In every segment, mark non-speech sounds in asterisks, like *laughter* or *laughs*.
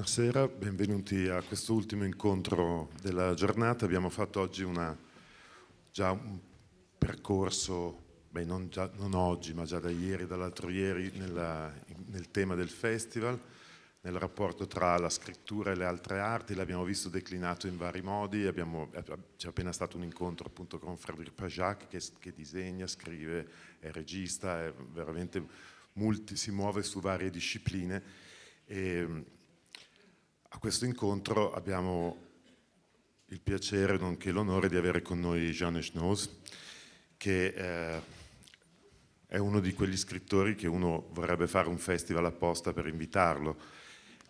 Buonasera, benvenuti a questo ultimo incontro della giornata. Abbiamo fatto oggi una, già un percorso, beh, non, già, non, oggi ma già da ieri, dall'altro ieri, nella, nel tema del festival, nel rapporto tra la scrittura e le altre arti, l'abbiamo visto declinato in vari modi, eh, c'è appena stato un incontro appunto con Frédéric Pajac che, che disegna, scrive, è regista, è veramente multi, si muove su varie discipline. E, ehm, a questo incontro abbiamo il piacere, nonché l'onore di avere con noi Jean Echnoz, che eh, è uno di quegli scrittori che uno vorrebbe fare un festival apposta per invitarlo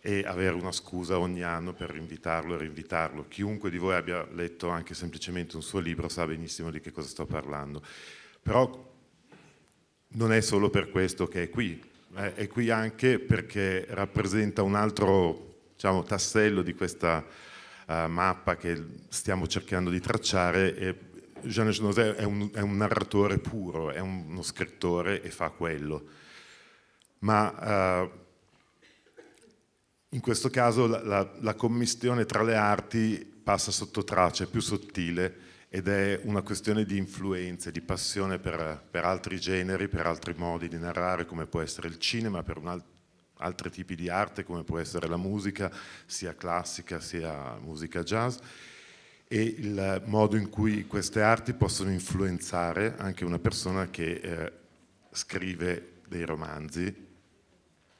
e avere una scusa ogni anno per invitarlo e rinvitarlo. Chiunque di voi abbia letto anche semplicemente un suo libro sa benissimo di che cosa sto parlando. Però non è solo per questo che è qui, eh, è qui anche perché rappresenta un altro diciamo, tassello di questa uh, mappa che stiamo cercando di tracciare e Jean Genosè è un, è un narratore puro, è un, uno scrittore e fa quello. Ma uh, in questo caso la, la, la commistione tra le arti passa sotto traccia, è più sottile ed è una questione di influenze, di passione per, per, altri generi, per altri modi di narrare, come può essere il cinema, per un, altro altri tipi di arte come può essere la musica, sia classica sia musica jazz e il modo in cui queste arti possono influenzare anche una persona che eh, scrive dei romanzi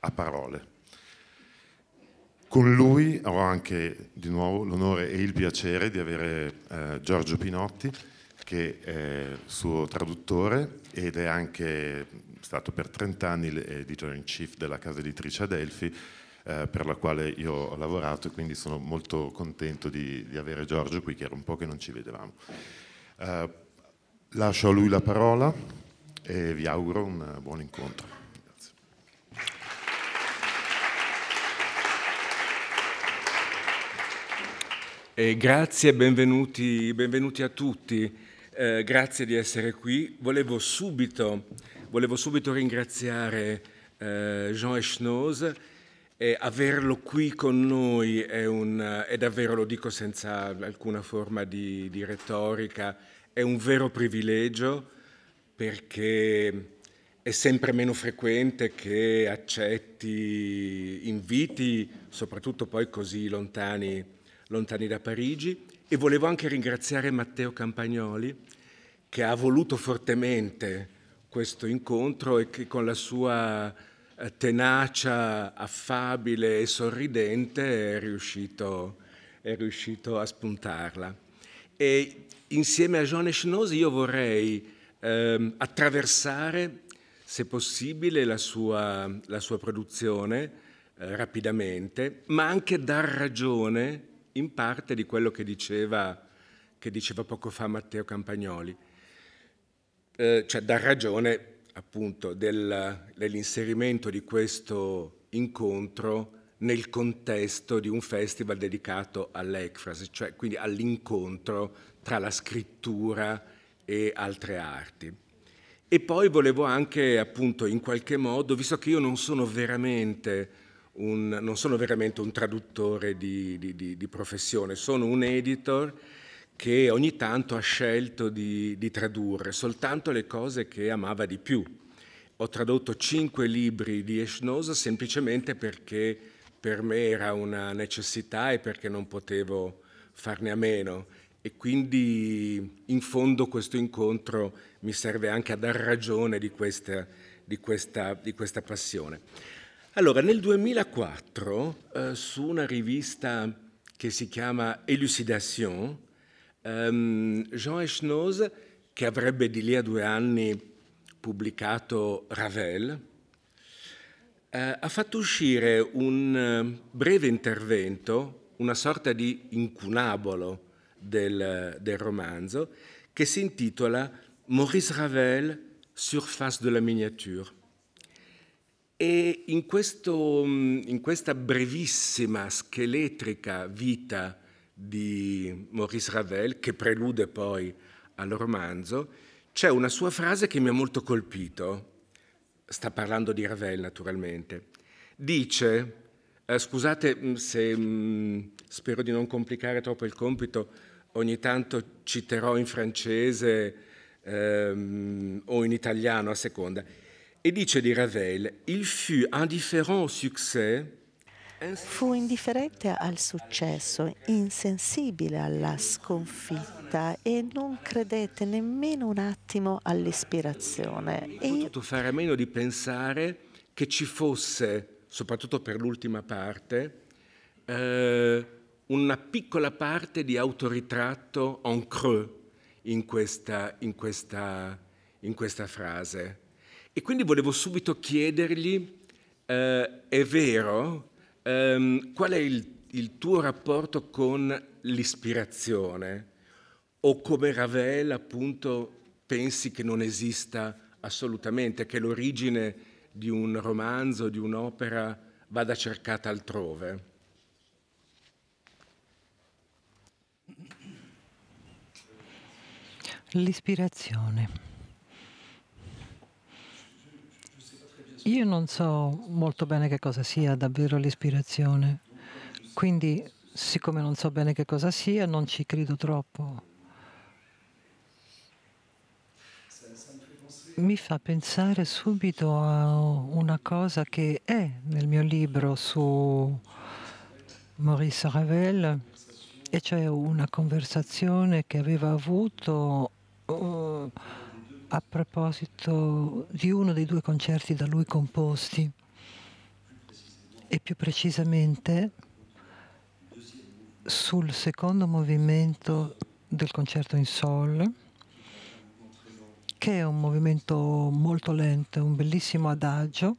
a parole. Con lui ho anche di nuovo l'onore e il piacere di avere eh, Giorgio Pinotti, che è suo traduttore ed è anche stato per 30 anni l'editor eh, in chief della casa editrice Adelphi eh, per la quale io ho lavorato e quindi sono molto contento di, di avere Giorgio qui che era un po' che non ci vedevamo. Eh, lascio a lui la parola e vi auguro un buon incontro. Grazie. E benvenuti, benvenuti a tutti. Eh, grazie di essere qui. Volevo subito volevo subito ringraziare eh, Jean Echnoz. E averlo qui con noi è, un, è davvero, lo dico senza alcuna forma di, di retorica, è un vero privilegio perché è sempre meno frequente che accetti inviti, soprattutto poi così lontani, lontani, da Parigi. E volevo anche ringraziare Matteo Campagnoli che ha voluto fortemente questo incontro e che con la sua eh, tenacia affabile e sorridente è riuscito, è riuscito a spuntarla. E insieme a John Eschnosi io vorrei ehm, attraversare, se possibile, la sua, la sua produzione eh, rapidamente, ma anche dar ragione in parte di quello che diceva, che diceva poco fa Matteo Campagnoli eh, cioè dà ragione appunto del, dell'inserimento di questo incontro nel contesto di un festival dedicato all'ecfrase, cioè quindi all'incontro tra la scrittura e altre arti. E poi volevo anche appunto in qualche modo, visto che io non sono veramente un, sono veramente un traduttore di, di, di, di professione, sono un editor, che ogni tanto ha scelto di, di tradurre, soltanto le cose che amava di più. Ho tradotto cinque libri di Eschnoz semplicemente perché per me era una necessità e perché non potevo farne a meno. E quindi in fondo questo incontro mi serve anche a dar ragione di questa, di questa, di questa passione. Allora, nel 2004, eh, su una rivista che si chiama Elucidation, um, Jean Echnoz, che avrebbe di lì a due anni pubblicato Ravel, eh, ha fatto uscire un eh, breve intervento, una sorta di incunabolo del, eh, del romanzo, che si intitola Maurice Ravel, Surface de la miniature. E in, questo, mm, in questa brevissima, scheletrica vita di Maurice Ravel, che prelude poi al romanzo, c'è una sua frase che mi ha molto colpito, sta parlando di Ravel naturalmente, dice, eh, scusate mm, se mh, mm, spero di non complicare troppo il compito, ogni tanto citerò in francese ehm, o in italiano a seconda, e dice di Ravel, il fut indifférent au succès Fu indifferente al successo, insensibile alla sconfitta e non credette nemmeno un attimo all'ispirazione. Non ho potuto fare a meno di pensare che ci fosse, soprattutto per l'ultima parte, eh, una piccola parte di autoritratto en creux in questa, in questa, in questa frase. E quindi volevo subito chiedergli, eh, è vero ehm, qual è il, il tuo rapporto con l'ispirazione? O come Ravel appunto pensi che non esista assolutamente, che l'origine di un romanzo, di un'opera vada cercata altrove? L'ispirazione. Io non so molto bene che cosa sia davvero l'ispirazione, quindi siccome non so bene che cosa sia, non ci credo troppo. Mi fa pensare subito a una cosa che è nel mio libro su Maurice Ravel, e cioè una conversazione che aveva avuto. Uh, a proposito di uno dei due concerti da lui composti e più precisamente sul secondo movimento del concerto in sol che è un movimento molto lento, un bellissimo adagio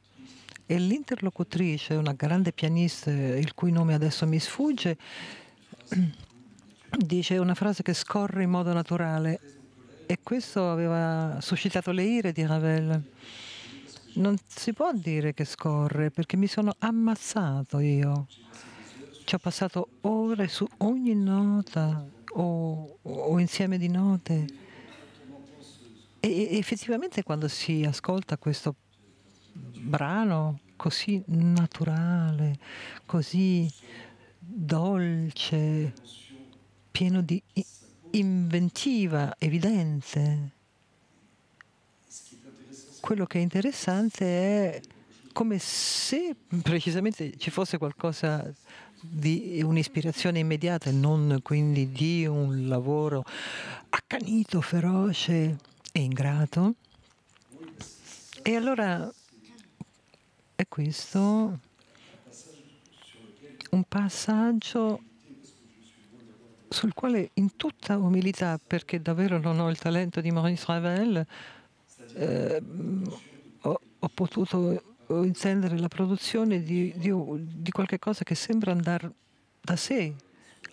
e l'interlocutrice, una grande pianista il cui nome adesso mi sfugge, *clears throat* dice una frase che scorre in modo naturale e questo aveva suscitato le ire di Ravel. Non si può dire che scorre perché mi sono ammazzato io. Ci ho passato ore su ogni nota o, o insieme di note. E effettivamente quando si ascolta questo brano così naturale, così dolce, pieno di inventiva, evidente. Quello che è interessante è come se precisamente ci fosse qualcosa di un'ispirazione immediata e non quindi di un lavoro accanito, feroce e ingrato. E allora è questo un passaggio sul quale in tutta umiltà, perché davvero non ho il talento di Maurice Ravel, eh, ho, ho, potuto intendere la produzione di, di, di qualche cosa che sembra andare da sé.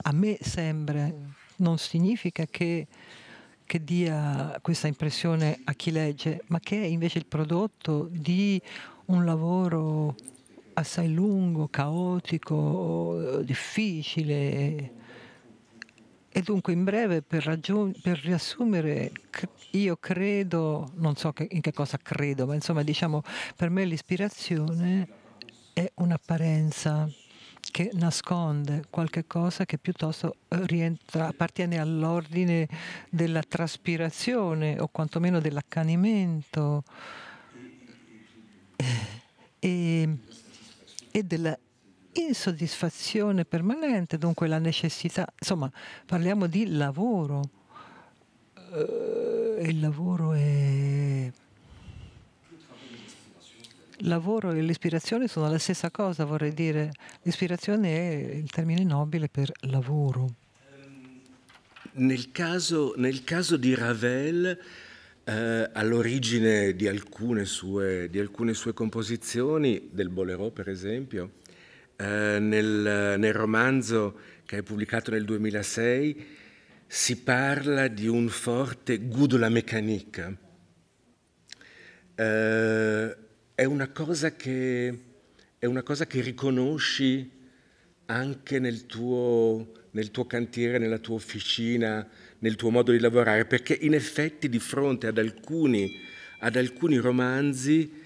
A me sembra, non significa che che dia questa impressione a chi legge, ma che è invece il prodotto di un lavoro assai lungo, caotico, difficile, e dunque in breve, per, ragion- per riassumere, c- io credo, non so che, in che cosa credo, ma insomma diciamo, per me l'ispirazione è un'apparenza che nasconde qualche cosa che piuttosto eh, rientra, appartiene all'ordine della traspirazione o quantomeno dell'accanimento eh, e, e della insoddisfazione permanente, dunque la necessità, insomma parliamo di lavoro. Uh, il lavoro è... Lavoro e l'ispirazione sono la stessa cosa, vorrei dire. L'ispirazione è il termine nobile per lavoro. Ehm, nel caso, nel caso di Ravel, eh, all'origine di alcune, sue, di alcune sue composizioni, del Bolero per esempio, eh, nel, nel romanzo che hai pubblicato nel 2006 si parla di un forte goût de la eh, è, una cosa che, è una cosa che riconosci anche nel tuo, nel tuo cantiere, nella tua officina, nel tuo modo di lavorare, perché in effetti di fronte ad alcuni, ad alcuni romanzi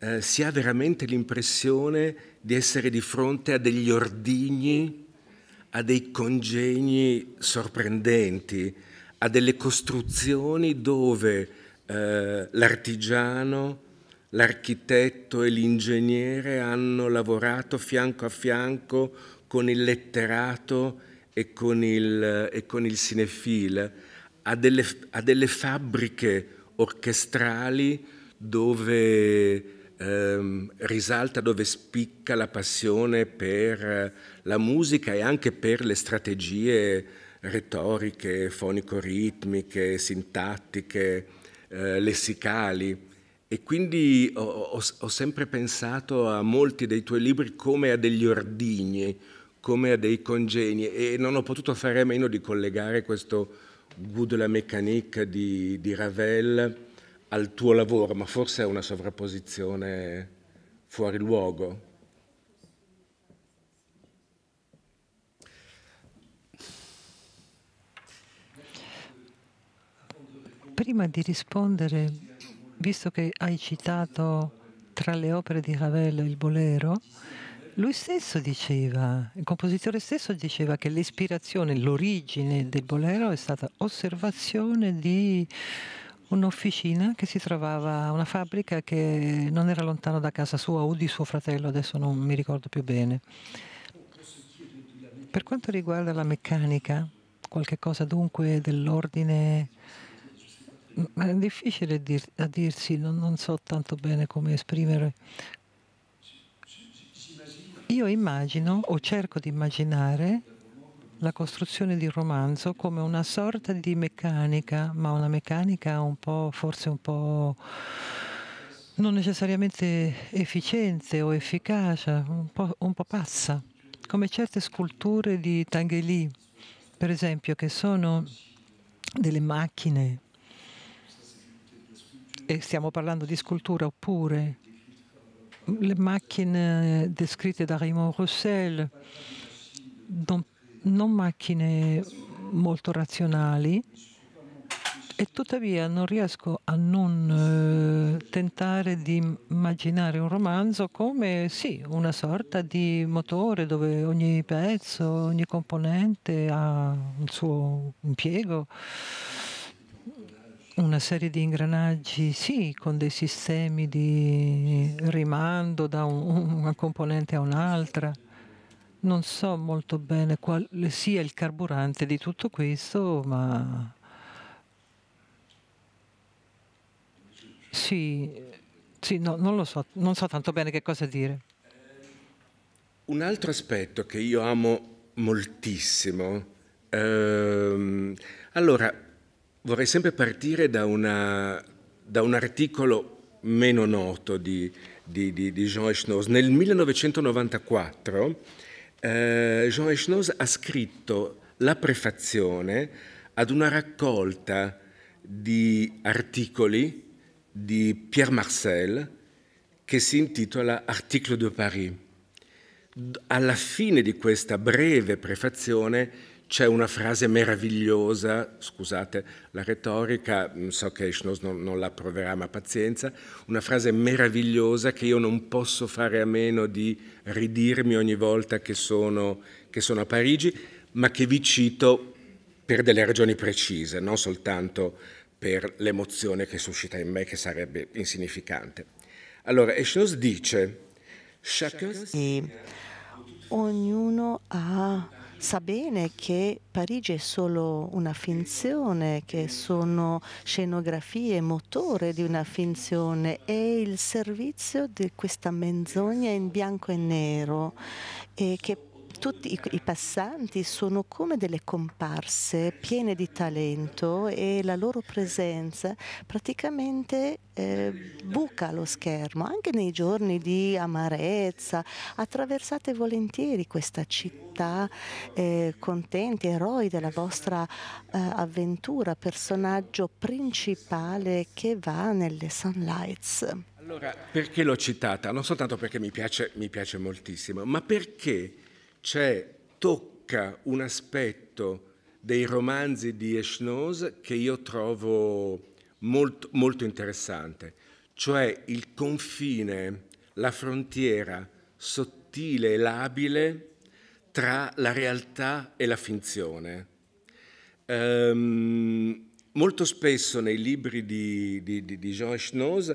eh, si ha veramente l'impressione di essere di fronte a degli ordigni, a dei congegni sorprendenti, a delle costruzioni dove eh, l'artigiano, l'architetto e l'ingegnere hanno lavorato fianco a fianco con il letterato e con il, e con il cinefil, a delle, a delle fabbriche orchestrali dove ehm, risalta dove spicca la passione per eh, la musica e anche per le strategie retoriche, fonico-ritmiche, sintattiche, eh, lessicali. E quindi ho, ho, ho, sempre pensato a molti dei tuoi libri come a degli ordigni, come a dei congegni e non ho potuto fare a meno di collegare questo Good la Mécanique di, di Ravel al tuo lavoro, ma forse è una sovrapposizione fuori luogo. Prima di rispondere, visto che hai citato tra le opere di Ravel il bolero, lui stesso diceva, il compositore stesso diceva che l'ispirazione, l'origine del bolero è stata osservazione di un'officina che si trovava, una fabbrica che non era lontano da casa sua o di suo fratello, adesso non mi ricordo più bene. Per quanto riguarda la meccanica, qualche cosa dunque dell'ordine, è difficile dir, da dirsi, non, non so tanto bene come esprimere. Io immagino o cerco di immaginare la costruzione di un romanzo come una sorta di meccanica, ma una meccanica un po', forse un po' non necessariamente efficiente o efficace, un po', un po pazza, come certe sculture di Tangheli, per esempio, che sono delle macchine, e stiamo parlando di scultura, oppure le macchine eh, descritte da Raymond Roussel, non macchine molto razionali e tuttavia non riesco a non eh, tentare di immaginare un romanzo come sì, una sorta di motore dove ogni pezzo, ogni componente ha un suo impiego, una serie di ingranaggi, sì, con dei sistemi di rimando da un, una componente a un'altra non so molto bene quale sia il carburante di tutto questo, ma sì, sì no, non lo so, non so tanto bene che cosa dire. Un altro aspetto che io amo moltissimo, ehm, allora vorrei sempre partire da, una, da un articolo meno noto di, di, di, di Jean Schnoz. Nel 1994 eh, Jean Echnoz ha scritto la prefazione ad una raccolta di articoli di Pierre Marcel che si intitola Article de Paris. Alla fine di questa breve prefazione c'è una frase meravigliosa, scusate la retorica, mm, so che Schnoz non, non, la proverà, ma pazienza, una frase meravigliosa che io non posso fare a meno di ridirmi ogni volta che sono, che sono a Parigi, ma che vi cito per delle ragioni precise, non soltanto per l'emozione che suscita in me, che sarebbe insignificante. Allora, Schnoz dice... E ognuno ha sa bene che Parigi è solo una finzione, che sono scenografie, motore di una finzione, è il servizio di questa menzogna in bianco e nero e che tutti i, i, passanti sono come delle comparse piene di talento e la loro presenza praticamente eh, buca lo schermo, anche nei giorni di amarezza. Attraversate volentieri questa città eh, contenti, eroi della vostra eh, avventura, personaggio principale che va nelle Sunlights. Allora, perché l'ho citata? Non soltanto perché mi piace, mi piace moltissimo, ma perché c'è, tocca un aspetto dei romanzi di Echnoz che io trovo molto, molto interessante, cioè il confine, la frontiera sottile e labile tra la realtà e la finzione. Ehm, molto spesso nei libri di, di, di Jean Echnoz,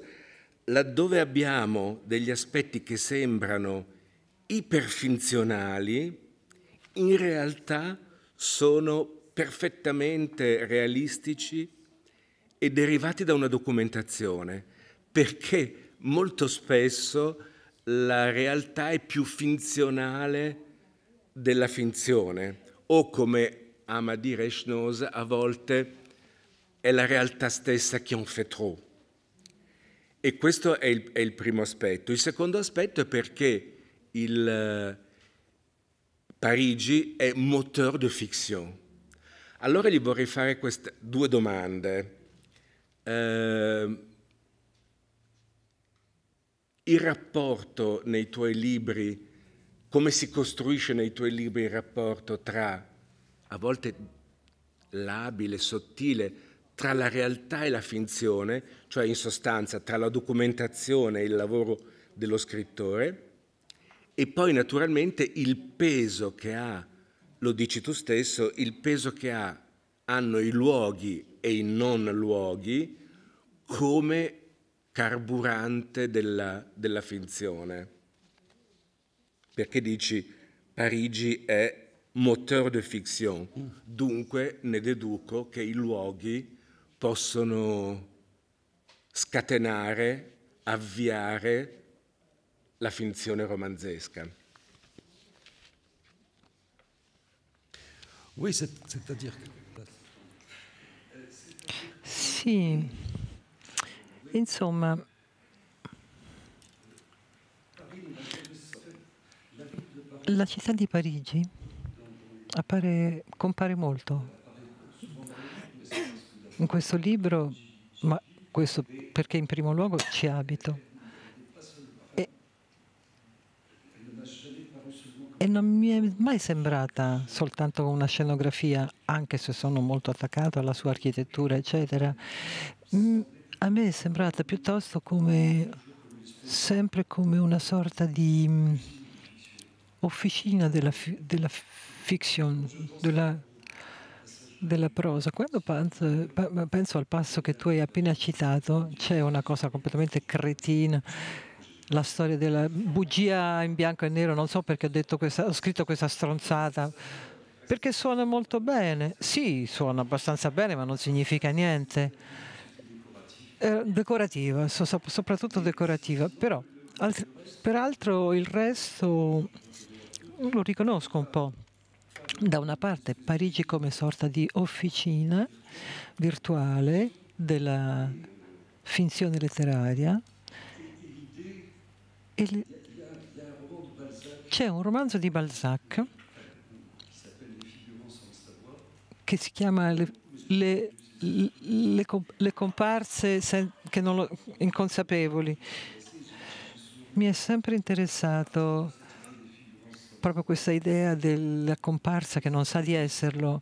laddove abbiamo degli aspetti che sembrano iperfinzionali in realtà sono perfettamente realistici e derivati da una documentazione, perché molto spesso la realtà è più finzionale della finzione o come ama dire Schnoz, a volte è la realtà stessa che on fait trop. E questo è il, è il primo aspetto. Il secondo aspetto è perché il eh, Parigi è moteur de fiction. Allora gli vorrei fare queste due domande. Eh, il rapporto nei tuoi libri, come si costruisce nei tuoi libri il rapporto tra, a volte labile, sottile, tra la realtà e la finzione, cioè in sostanza tra la documentazione e il lavoro dello scrittore, e poi naturalmente il peso che ha, lo dici tu stesso, il peso che ha, hanno i luoghi e i non luoghi come carburante della, della finzione. Perché dici Parigi è moteur de fiction, dunque ne deduco che i luoghi possono scatenare, avviare la finzione romanzesca. Oui, c'est-à-dire Sì, insomma, la città di Parigi appare, compare molto in questo libro, ma questo perché in primo luogo ci abito. e non mi è mai sembrata soltanto una scenografia, anche se sono molto attaccato alla sua architettura, eccetera. Mm, a me è sembrata piuttosto come sempre come una sorta di mm, officina della, della fiction, della, della prosa. Quando penso, penso al passo che tu hai appena citato, c'è una cosa completamente cretina la storia della bugia in bianco e nero, non so perché ho, questa, ho, scritto questa stronzata, perché suona molto bene. Sì, suona abbastanza bene, ma non significa niente. È eh, decorativa, so, soprattutto decorativa, però altri, peraltro il resto lo riconosco un po'. Da una parte Parigi come sorta di officina virtuale della finzione letteraria, c'è un romanzo di Balzac che si chiama Le, le, le, le comparse lo, inconsapevoli. Mi è sempre interessato proprio questa idea della comparsa che non sa di esserlo.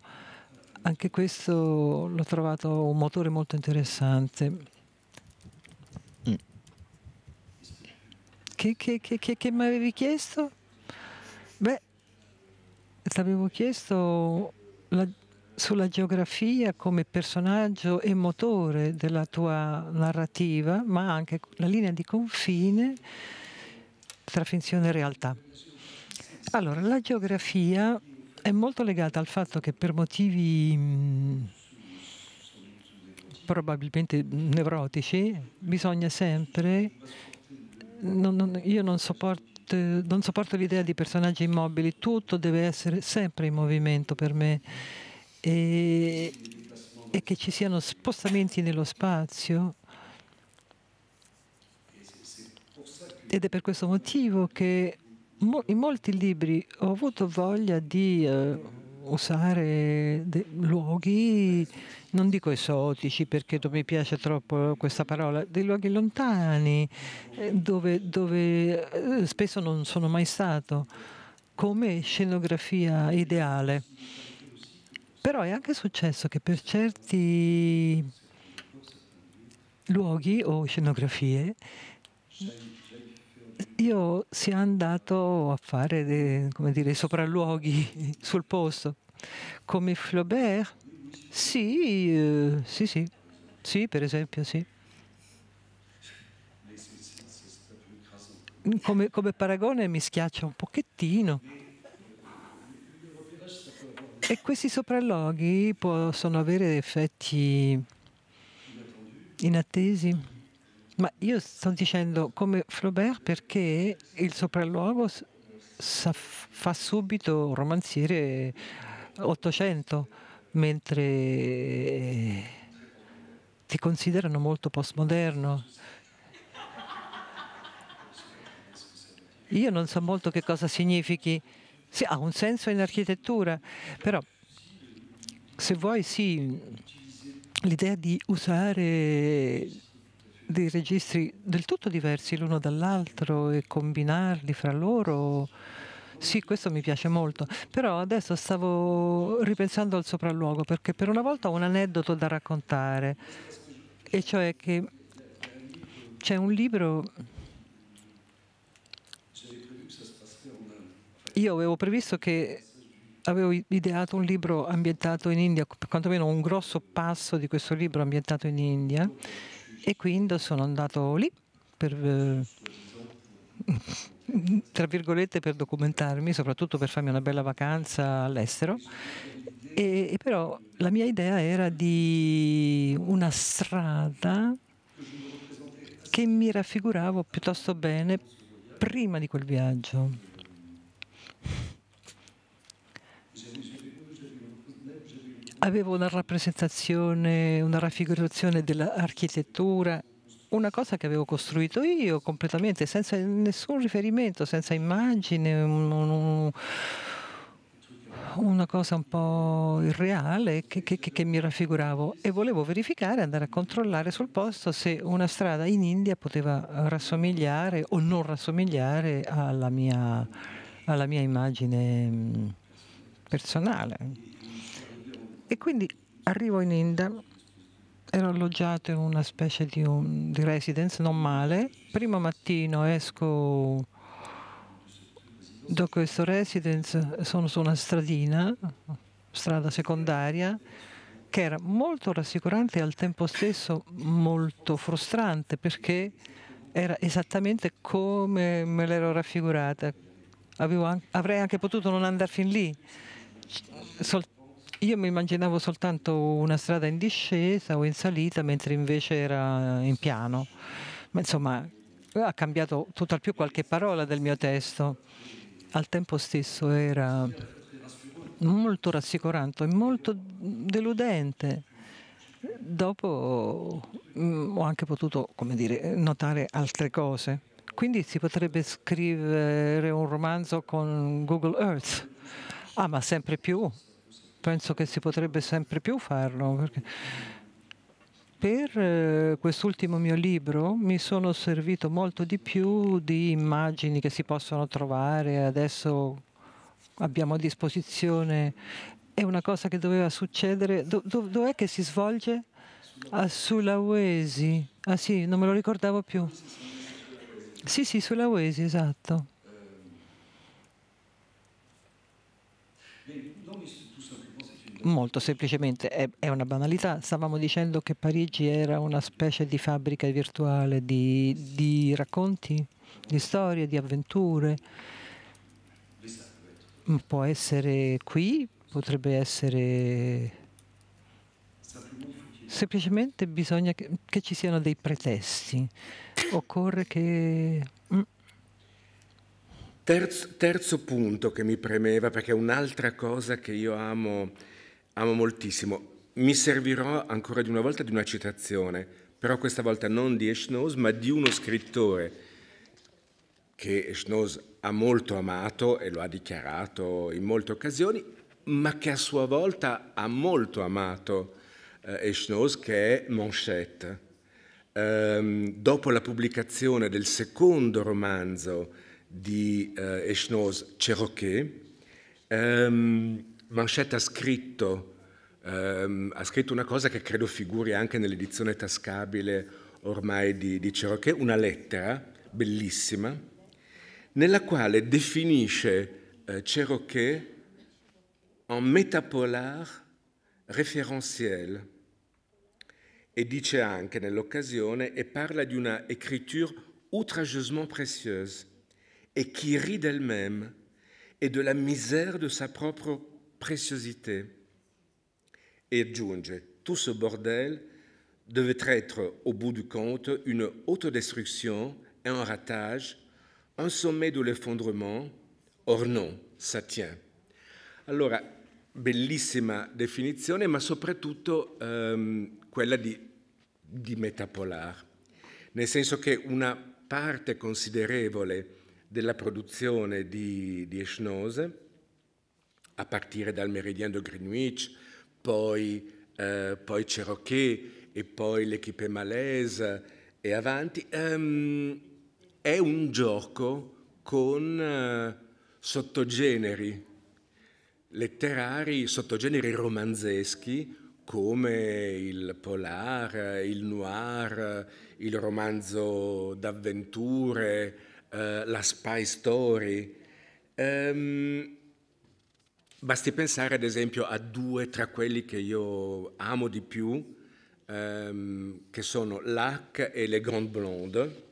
Anche questo l'ho trovato un motore molto interessante. che, che, che, che mi avevi chiesto? Beh, ti avevo chiesto la, sulla geografia come personaggio e motore della tua narrativa, ma anche la linea di confine tra finzione e realtà. Allora, la geografia è molto legata al fatto che per motivi mm, probabilmente neurotici bisogna sempre non, non, io non sopporto non sopporto l'idea di personaggi immobili, tutto deve essere sempre in movimento per me e, e che ci siano spostamenti nello spazio. Ed è per questo motivo che in molti libri ho avuto voglia di... Eh, usare luoghi, non dico esotici perché non mi piace troppo questa parola, dei luoghi lontani eh, dove, dove eh, spesso non sono mai stato, come scenografia ideale. Però è anche successo che per certi luoghi o scenografie io sia andato a fare dei, come dire, sopralluoghi *laughs* sul posto. Come Flaubert? Sì, eh, sì, sì. Sì, per esempio, sì. Come, come paragone mi schiaccia un pochettino. E questi sopralluoghi possono avere effetti inattesi. Ma io sto dicendo come Flaubert perché il sopralluogo fa subito romanziere 800, mentre eh, ti considerano molto postmoderno. Io non so molto che cosa significhi. Sì, ha un senso in architettura, però se vuoi sì, l'idea di usare di registri del tutto diversi l'uno dall'altro e combinarli fra loro. Sì, questo mi piace molto, però adesso stavo ripensando al sopralluogo perché per una volta ho un aneddoto da raccontare, e cioè che c'è un libro io avevo previsto che avevo ideato un libro ambientato in India, quantomeno un grosso passo di questo libro ambientato in India e quindi sono andato lì per, eh, tra virgolette per documentarmi, soprattutto per farmi una bella vacanza all'estero. E, e però la mia idea era di una strada che mi raffiguravo piuttosto bene prima di quel viaggio avevo una rappresentazione, una raffigurazione dell'architettura, una cosa che avevo costruito io completamente, senza nessun riferimento, senza immagine, un, un, una cosa un po' irreale che, che, che, mi raffiguravo e volevo verificare, andare a controllare sul posto se una strada in India poteva rassomigliare o non rassomigliare alla mia, alla mia immagine personale. E quindi arrivo in India, ero alloggiato in una specie di, un, di residence, non male. Primo mattino esco da questo residence, sono su una stradina, strada secondaria, che era molto rassicurante e al tempo stesso molto frustrante perché era esattamente come me l'ero raffigurata. Anche, avrei anche potuto non andare fin lì, sol, io mi immaginavo soltanto una strada in discesa o in salita, mentre invece era in piano. Ma insomma, ha cambiato tutto al più qualche parola del mio testo. Al tempo stesso era molto rassicurante e molto deludente. Dopo mm, ho anche potuto, come dire, notare altre cose. Quindi si potrebbe scrivere un romanzo con Google Earth. Ah, ma sempre più penso che si potrebbe sempre più farlo. Perché per eh, quest'ultimo mio libro mi sono servito molto di più di immagini che si possono trovare, adesso abbiamo a disposizione, è una cosa che doveva succedere, do, do, dov'è che si svolge? A ah, Sulawesi, ah sì, non me lo ricordavo più. Sì, sì, Sulawesi, esatto. Molto semplicemente, è, è, una banalità. Stavamo dicendo che Parigi era una specie di fabbrica virtuale di, di racconti, di storie, di avventure. Mm, può essere qui, potrebbe essere... Semplicemente bisogna che, che ci siano dei pretesti. Occorre che... Mm. Terzo, terzo, punto che mi premeva, perché un'altra cosa che io amo amo moltissimo. Mi servirò ancora di una volta di una citazione, però questa volta non di Eschnoz, ma di uno scrittore che Eschnoz ha molto amato e lo ha dichiarato in molte occasioni, ma che a sua volta ha molto amato eh, Eschnoz, che è Manchette. Ehm, dopo la pubblicazione del secondo romanzo di eh, Eschnoz, Cherokee, ehm, Manchette ha scritto ehm, ha scritto una cosa che credo figuri anche nell'edizione tascabile ormai di, di Cerocchè, una lettera bellissima, nella quale definisce eh, Cerocchè un métapolar référentiel e dice anche nell'occasione e parla di una écriture outrageusement précieuse e qui rit d'elle-même et de la misère de sa propre préciosité e aggiunge, tout ce bordel devait être, au bout du compte, une autodestruction et un ratage, un sommet de l'effondrement. Or non, ça tient. Allora, bellissima definizione, ma soprattutto ehm, quella di, di metapolar, nel senso che una parte considerevole della produzione di, di Eshnose, a partire dal meridiano di Greenwich, poi, eh, poi Cherokee e poi l'Equipe Malese e avanti. Um, è un gioco con uh, sottogeneri letterari, sottogeneri romanzeschi come il polar, il noir, il romanzo d'avventure, uh, la spy story. Um, Basti pensare ad esempio a due tra quelli che io amo di più, ehm, che sono Lac e Le Grand Blonde.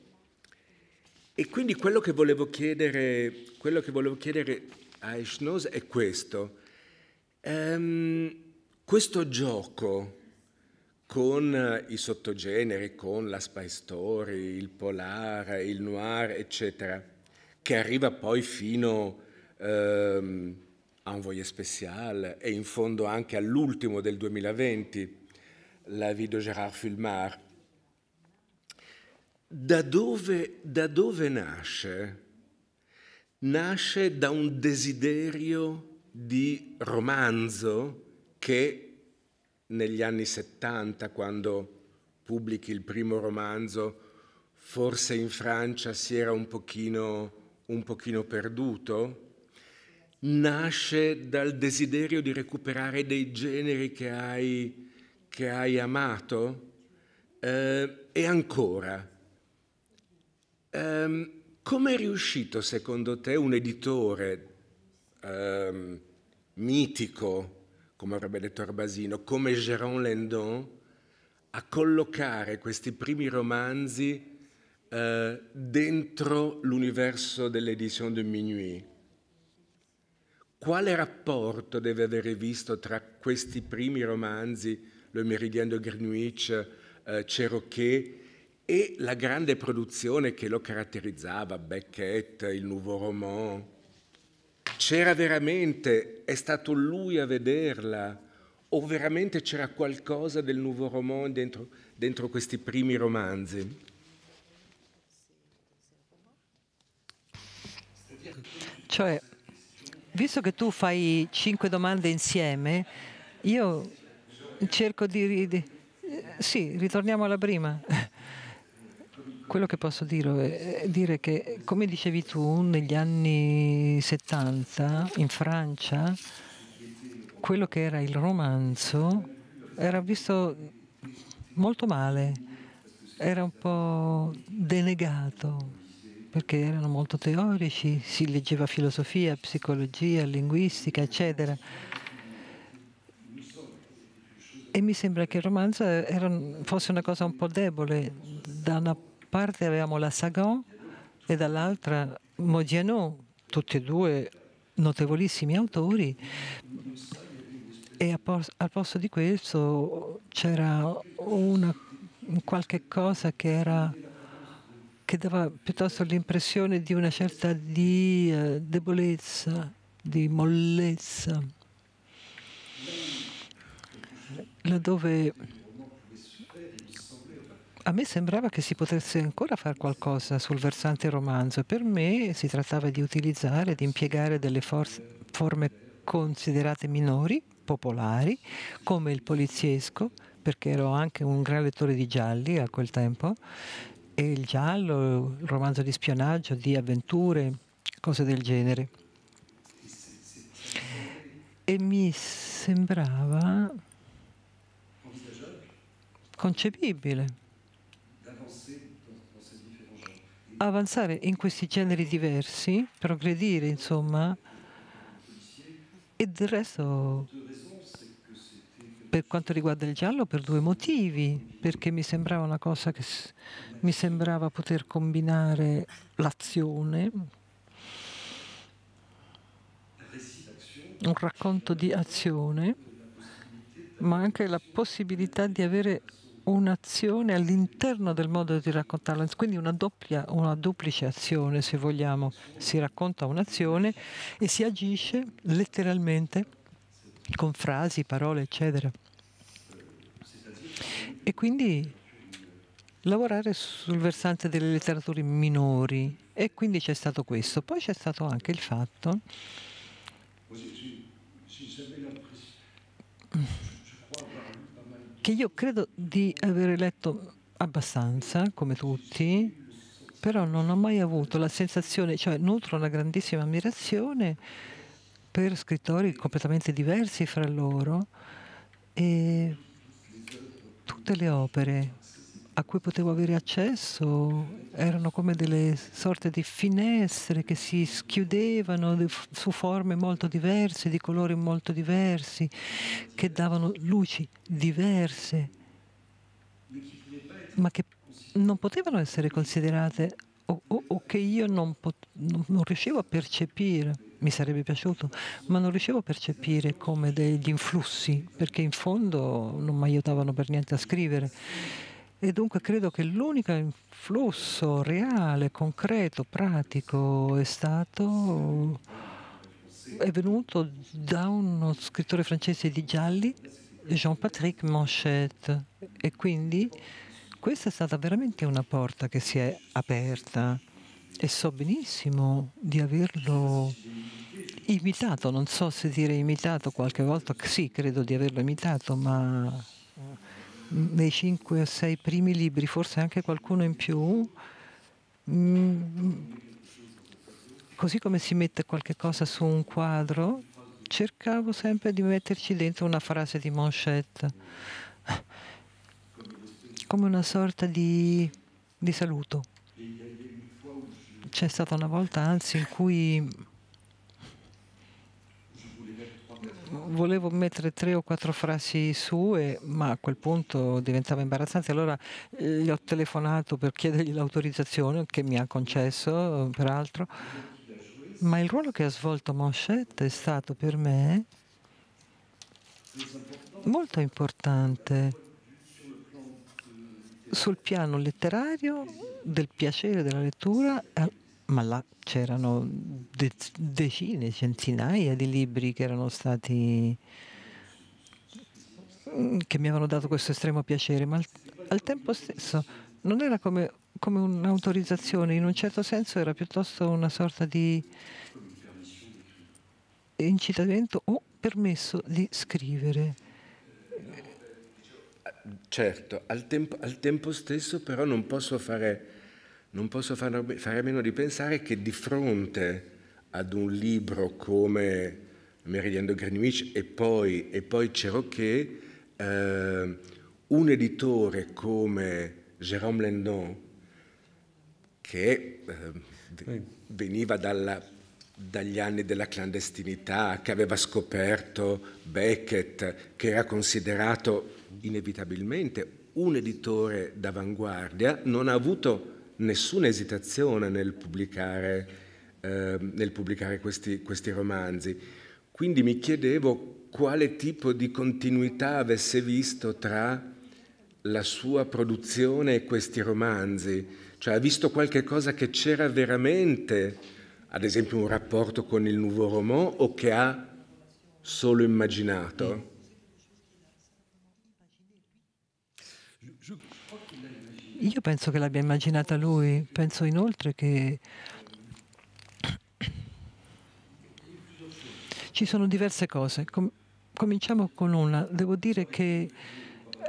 E quindi quello che volevo chiedere, che volevo chiedere a Eschnoz è questo. Ehm, questo gioco con i sottogeneri, con la spy story, il polar, il noir, eccetera, che arriva poi fino... Ehm, a un voyage special e in fondo anche all'ultimo del 2020, La vie de Gérard Fulmar. Da dove, da dove nasce? Nasce da un desiderio di romanzo che negli anni 70, quando pubblichi il primo romanzo, forse in Francia si era un pochino, un pochino perduto, nasce dal desiderio di recuperare dei generi che hai, che hai amato? Eh, e ancora, ehm, come è riuscito secondo te un editore ehm, mitico, come avrebbe detto Arbasino, come Jérôme Lendon, a collocare questi primi romanzi eh, dentro l'universo dell'edizione de Minuit? Quale rapporto deve avere visto tra questi primi romanzi, Le Méridien de Greenwich, eh, Cherokee, e la grande produzione che lo caratterizzava, Beckett, il nuovo Roman? C'era veramente, è stato lui a vederla, o veramente c'era qualcosa del nuovo Roman dentro, dentro questi primi romanzi? Cioè, visto che tu fai cinque domande insieme, io cerco di... di sì, ritorniamo alla prima. Quello che posso dire è eh, dire che, come dicevi tu, negli anni 70 in Francia, quello che era il romanzo era visto molto male, era un po' denegato perché erano molto teorici, si leggeva filosofia, psicologia, linguistica, eccetera. E mi sembra che il romanzo era, fosse una cosa un po' debole. Da una parte avevamo la Sagan e dall'altra Modiano, tutti e due notevolissimi autori, e al posto di questo c'era una, qualche cosa che era che dava piuttosto l'impressione di una certa di, eh, debolezza, di mollezza, laddove a me sembrava che si potesse ancora fare qualcosa sul versante romanzo. Per me si trattava di utilizzare, di impiegare delle forme considerate minori, popolari, come il poliziesco, perché ero anche un gran lettore di gialli a quel tempo, e il giallo, il romanzo di spionaggio, di avventure, cose del genere. E mi sembrava concepibile avanzare in questi generi diversi, progredire insomma, e del resto per quanto riguarda il giallo per due motivi, perché mi sembrava una cosa che mi sembrava poter combinare l'azione, un racconto di azione, ma anche la possibilità di avere un'azione all'interno del modo di raccontarla, quindi una, doppia, una duplice azione se vogliamo, si racconta un'azione e si agisce letteralmente con frasi, parole, eccetera. E quindi lavorare sul versante delle letterature minori e quindi c'è stato questo. Poi c'è stato anche il fatto che io credo di aver letto abbastanza, come tutti, però non ho mai avuto la sensazione, cioè nutro una grandissima ammirazione per scrittori completamente diversi fra loro e tutte le opere a cui potevo avere accesso erano come delle sorte di finestre che si schiudevano su forme molto diverse, di colori molto diversi, che davano luci diverse, ma che non potevano essere considerate o, o, o che io non, pot- non riuscivo a percepire mi sarebbe piaciuto, ma non riuscivo a percepire come degli influssi, perché in fondo non mi aiutavano per niente a scrivere. E dunque credo che l'unico influsso reale, concreto, pratico è stato è venuto da uno scrittore francese di gialli, Jean-Patrick Manchette, e quindi questa è stata veramente una porta che si è aperta e so benissimo di averlo imitato, non so se dire imitato qualche volta, sì, credo di averlo imitato, ma mm, nei cinque o sei primi libri, forse anche qualcuno in più, mm, così come si mette qualche cosa su un quadro, cercavo sempre di metterci dentro una frase di Manchette, come una sorta di, di saluto. C'è stata una volta, anzi, in cui volevo mettere tre o quattro frasi sue, ma a quel punto diventava imbarazzante. Allora eh, gli ho telefonato per chiedergli l'autorizzazione, che mi ha concesso, peraltro. Ma il ruolo che ha svolto Manchette è stato per me molto importante sul piano letterario, del piacere della lettura ma là c'erano de- decine, centinaia di libri che erano stati mm, che mi avevano dato questo estremo piacere, ma al, al tempo stesso non era come, come, un'autorizzazione, in un certo senso era piuttosto una sorta di incitamento o permesso di scrivere. Certo, al tempo, al tempo stesso però non posso fare non posso fare a meno di pensare che di fronte ad un libro come Meridiano Greenwich e poi, e poi Cherokee, eh, un editore come Jérôme Lendon, che eh, veniva dalla, dagli anni della clandestinità, che aveva scoperto Beckett, che era considerato inevitabilmente un editore d'avanguardia, non ha avuto nessuna esitazione nel pubblicare, eh, nel pubblicare questi, questi romanzi. Quindi mi chiedevo quale tipo di continuità avesse visto tra la sua produzione e questi romanzi, cioè ha visto qualche cosa che c'era veramente, ad esempio un rapporto con il nuovo Roman, o che ha solo immaginato? Io penso che l'abbia immaginata lui, penso inoltre che ci sono diverse cose. Com- cominciamo con una. Devo dire che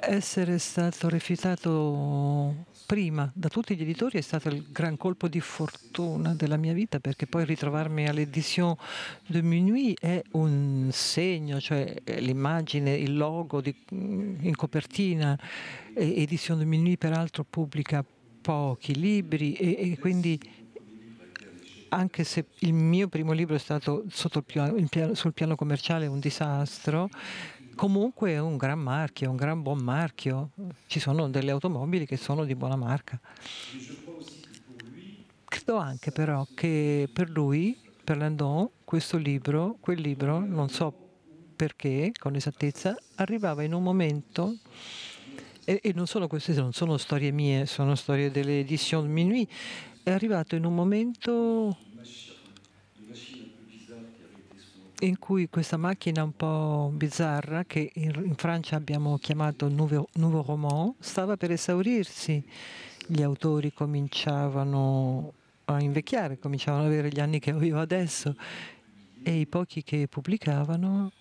essere stato rifiutato prima da tutti gli editori è stato il gran colpo di fortuna della mia vita perché poi ritrovarmi all'edition de Minuit è un segno, cioè eh, l'immagine, il logo di, mm, in copertina, edition de Minuit peraltro pubblica pochi libri e, e quindi anche se il mio primo libro è stato piano, piano, sul piano commerciale un disastro, comunque è un gran marchio, un gran buon marchio. Ci sono delle automobili che sono di buona marca. Credo anche però che per lui, per Landon, questo libro, quel libro, non so perché con esattezza, arrivava in un momento e, non solo queste non sono storie mie, sono storie delle edition Minuit, è arrivato in un momento in cui questa macchina un po' bizzarra, che in, Francia abbiamo chiamato Nouveau, nouveau Roman, stava per esaurirsi. Gli autori cominciavano a invecchiare, cominciavano ad avere gli anni che ho adesso e i pochi che pubblicavano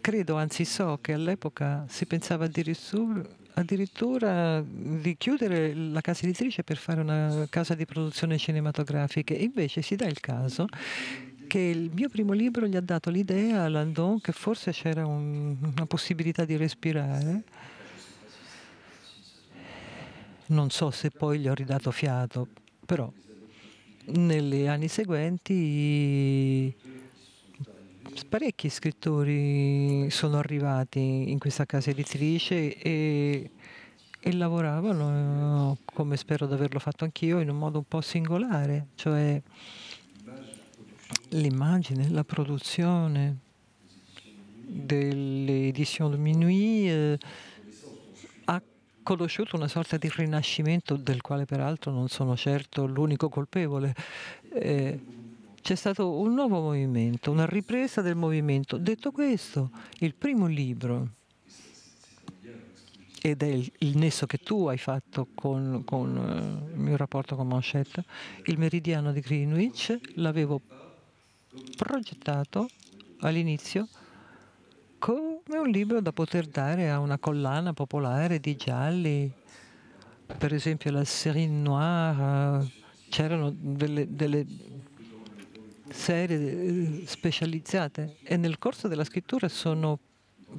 credo, anzi so che all'epoca si pensava addirittura addirittura di chiudere la casa editrice per fare una casa di produzione cinematografica. invece si dà il caso che il mio primo libro gli ha dato l'idea a Landon che forse c'era un, una possibilità di respirare. Non so se poi gli ho ridato fiato, però negli anni seguenti parecchi scrittori sono arrivati in questa casa editrice e, e lavoravano, come spero di averlo fatto anch'io, in un modo un po' singolare, cioè l'immagine, la produzione dell'edizione Minuit eh, ha conosciuto una sorta di rinascimento del quale peraltro non sono certo l'unico colpevole. Eh, c'è stato un nuovo movimento, una ripresa del movimento. Detto questo, il primo libro, ed è il, il nesso che tu hai fatto con, con uh, il mio rapporto con Manchette, il meridiano di Greenwich, l'avevo progettato all'inizio come un libro da poter dare a una collana popolare di gialli, per esempio la Serine Noire, c'erano delle, delle serie eh, specializzate e nel corso della scrittura sono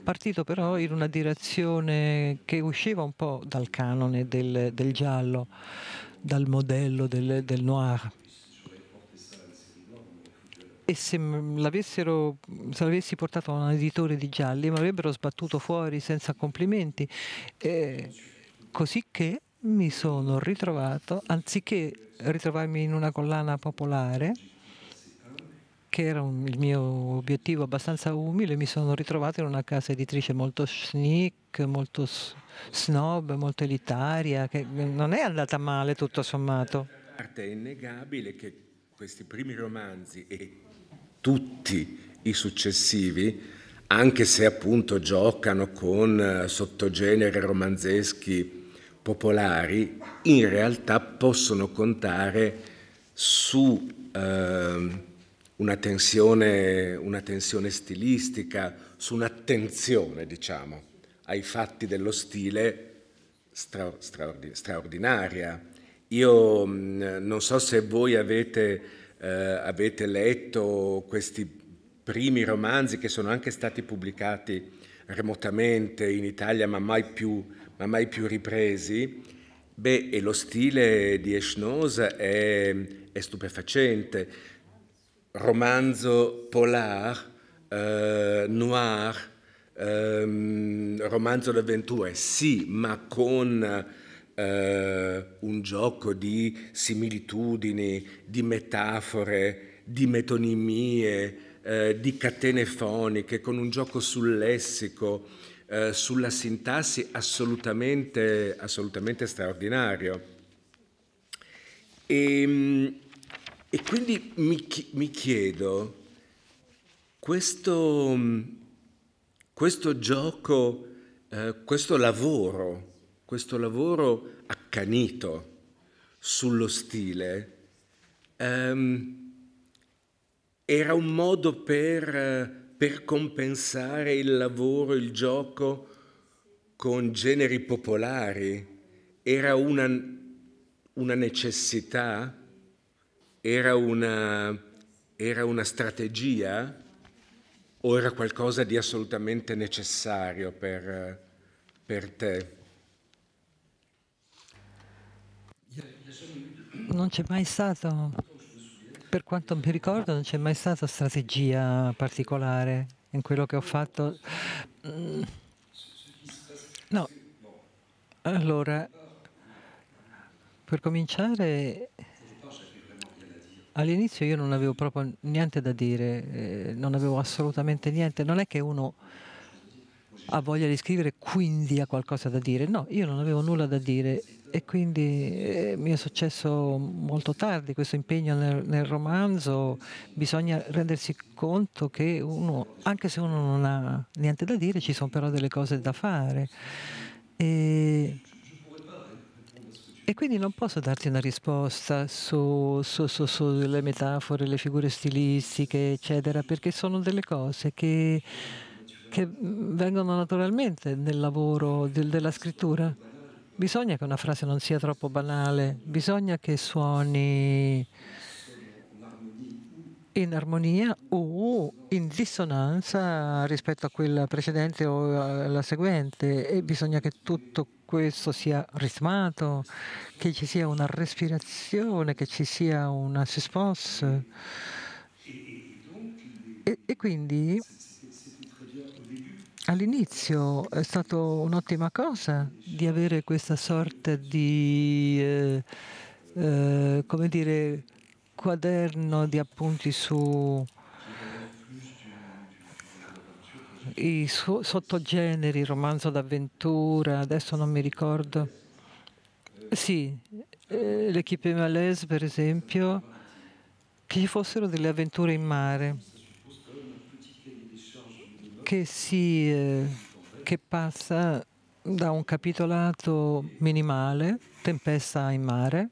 partito però in una direzione che usciva un po' dal canone del, del giallo, dal modello del, del noir. E se, se l'avessi portato a un editore di gialli mi avrebbero sbattuto fuori senza complimenti, e così che mi sono ritrovato, anziché ritrovarmi in una collana popolare, che era un, il mio obiettivo abbastanza umile, mi sono ritrovato in una casa editrice molto sneak, molto snob, molto elitaria, che non è andata male tutto sommato. È innegabile che questi primi romanzi e tutti i successivi, anche se appunto giocano con eh, sottogeneri romanzeschi popolari, in realtà possono contare su... Eh, una tensione, una tensione stilistica, su un'attenzione, diciamo, ai fatti dello stile stra straordin straordinaria. Io mh, mm, non so se voi avete, eh, avete, letto questi primi romanzi che sono anche stati pubblicati remotamente in Italia ma mai più, ma mai più ripresi. Beh, e lo stile di Eschnoz è, è stupefacente romanzo polar, eh, noir, ehm, romanzo d'avventure, sì, ma con eh, un gioco di similitudini, di metafore, di metonimie, eh, di catene foniche, con un gioco sul lessico, eh, sulla sintassi assolutamente, assolutamente straordinario. E, ehm, e quindi mi, mi chiedo, questo, mm, questo gioco, eh, questo lavoro, questo lavoro accanito sullo stile, ehm, era un modo per, per compensare il lavoro, il gioco con generi popolari? Era una, una necessità? era una, era una strategia o era qualcosa di assolutamente necessario per, per te? Non c'è mai stato, per quanto mi ricordo, non c'è mai stata strategia particolare in quello che ho fatto. Mm. No, allora, per cominciare all'inizio io non avevo proprio niente da dire, eh, non avevo assolutamente niente. Non è che uno ha voglia di scrivere, quindi ha qualcosa da dire. No, io non avevo nulla da dire e quindi eh, mi è successo molto tardi questo impegno nel, nel, romanzo. Bisogna rendersi conto che uno, anche se uno non ha niente da dire, ci sono però delle cose da fare. E e quindi non posso darti una risposta sulle su, su, su metafore, le figure stilistiche, eccetera, perché sono delle cose che, che vengono naturalmente nel lavoro del, della scrittura. Bisogna che una frase non sia troppo banale, bisogna che suoni in armonia o in dissonanza rispetto a quella precedente o alla seguente e bisogna che tutto questo sia ritmato, che ci sia una respirazione, che ci sia una sesmos. E, e quindi all'inizio è stata un'ottima cosa di avere questa sorta di, eh, eh, come dire, quaderno di appunti su i so sottogeneri, romanzo d'avventura, adesso non mi ricordo. Sì, eh, l'equipe malaise per esempio, che ci fossero delle avventure in mare, che, si, eh, che passa da un capitolato minimale, tempesta in mare,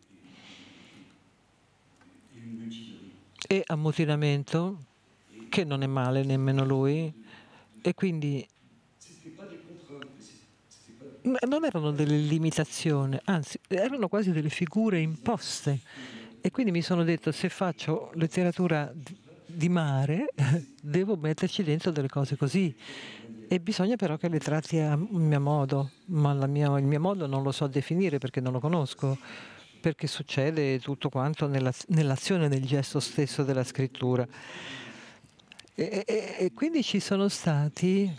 e ammutinamento, che non è male nemmeno lui, e quindi non erano delle limitazioni, anzi erano quasi delle figure imposte. E quindi mi sono detto, se faccio letteratura di mare, *laughs* devo metterci dentro delle cose così. E bisogna però che le tratti a mio modo, ma mia, il mio modo non lo so definire perché non lo conosco, perché succede tutto quanto nell'azione, nel gesto stesso della scrittura. E, e, e quindi ci sono stati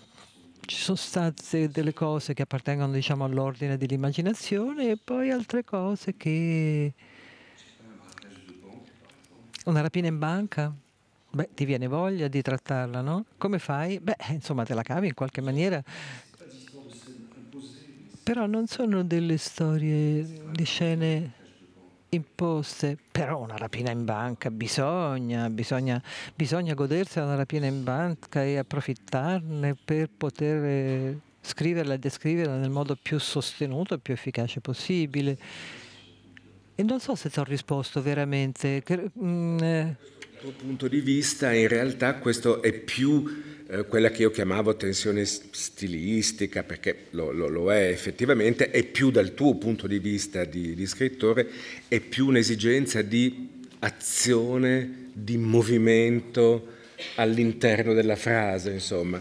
ci sono state delle cose che appartengono diciamo, all'ordine dell'immaginazione e poi altre cose che una rapina in banca beh ti viene voglia di trattarla no? come fai? beh insomma te la cavi in qualche maniera però non sono delle storie di scene imposte, però una rapina in banca bisogna, bisogna, bisogna godersela una rapina in banca e approfittarne per poter eh, scriverla e descriverla nel modo più sostenuto e più efficace possibile. E non so se ti ho risposto veramente. Mm, eh, tuo punto di vista in realtà questo è più eh, quella che io chiamavo tensione stilistica, perché lo, lo, lo, è effettivamente, è più dal tuo punto di vista di, di scrittore, è più un'esigenza di azione, di movimento all'interno della frase, insomma.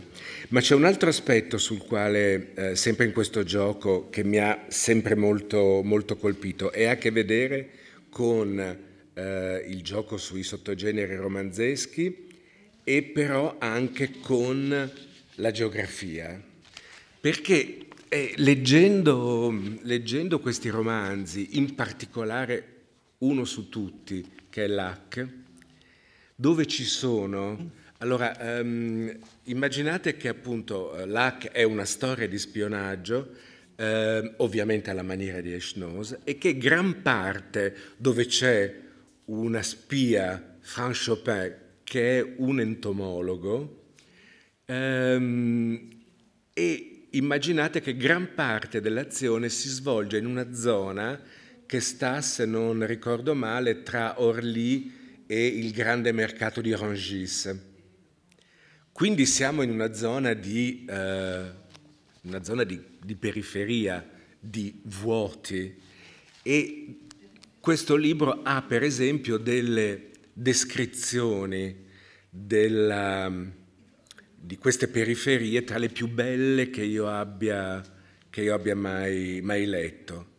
Ma c'è un altro aspetto sul quale, eh, sempre in questo gioco, che mi ha sempre molto, molto colpito, e ha a che vedere con eh, il gioco sui sottogeneri romanzeschi e però anche con la geografia. Perché eh, leggendo, leggendo, questi romanzi, in particolare uno su tutti, che è Lac, dove ci sono... Allora, ehm, immaginate che appunto eh, Lac è una storia di spionaggio, ehm, ovviamente alla maniera di Eschnoz, e che gran parte dove c'è una spia, Franz Chopin, che è un entomologo, ehm, e immaginate che gran parte dell'azione si svolge in una zona che sta, se non ricordo male, tra Orly e il grande mercato di Rangis. Quindi siamo in una zona di, eh, una zona di, di periferia, di vuoti, e questo libro ha per esempio delle descrizioni della, di queste periferie tra le più belle che io abbia, che io abbia mai, mai letto.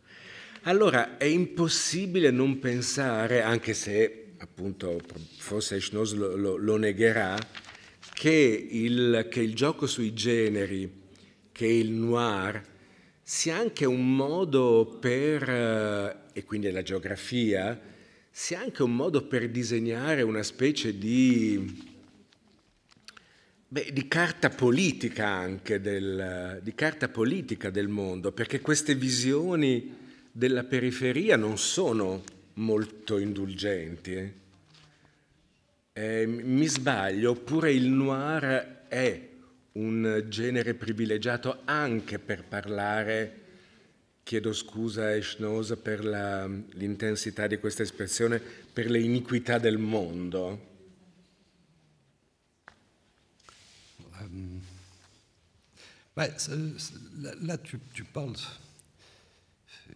Allora è impossibile non pensare, anche se appunto forse Eschnos lo, lo, lo, negherà, che il, che il gioco sui generi, che il noir, sia anche un modo per eh, e quindi alla geografia, sia anche un modo per disegnare una specie di, beh, di carta politica anche del, carta politica del mondo, perché queste visioni della periferia non sono molto indulgenti. Eh, eh mi sbaglio, oppure il noir è un genere privilegiato anche per parlare chiedo scusa a Eshnosa per l'intensità di questa espressione, per le iniquità del mondo. Um, ehm, bah, là, là tu, tu, parles.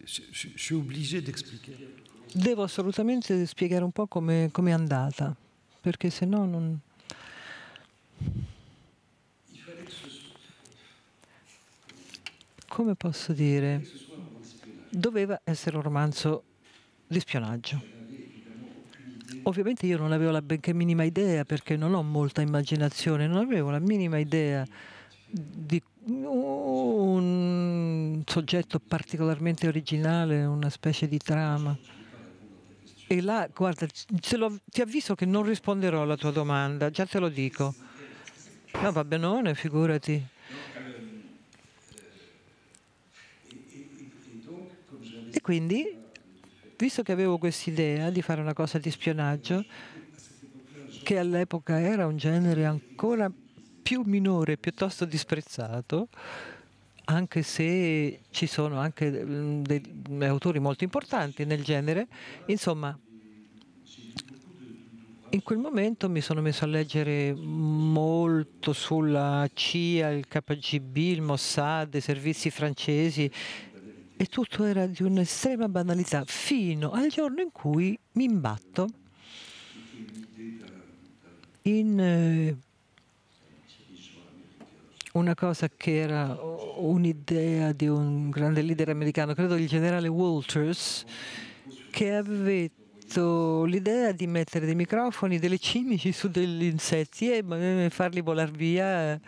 Je, je, je d'expliquer. Devo assolutamente spiegare un po' come è andata, perché se no non. Come posso dire? doveva essere un romanzo di spionaggio. Ovviamente io non avevo la benché minima idea, perché non ho molta immaginazione, non avevo la minima idea di un soggetto particolarmente originale, una specie di trama. E là, guarda, lo, ti avviso che non risponderò alla tua domanda, già te lo dico. No, va benone, figurati. E quindi, visto che avevo quest'idea di fare una cosa di spionaggio, che all'epoca era un genere ancora più minore, piuttosto disprezzato, anche se ci sono anche mm, degli mm, autori molto importanti nel genere, insomma, in quel momento mi sono messo a leggere molto sulla CIA, il KGB, il Mossad, i servizi francesi e tutto era di un'estrema banalità fino al giorno in cui mi imbatto in eh, una cosa che era un'idea di un grande leader americano, credo il generale Walters, che aveva avuto l'idea di mettere dei microfoni, delle cimici su degli insetti e eh, farli volare via.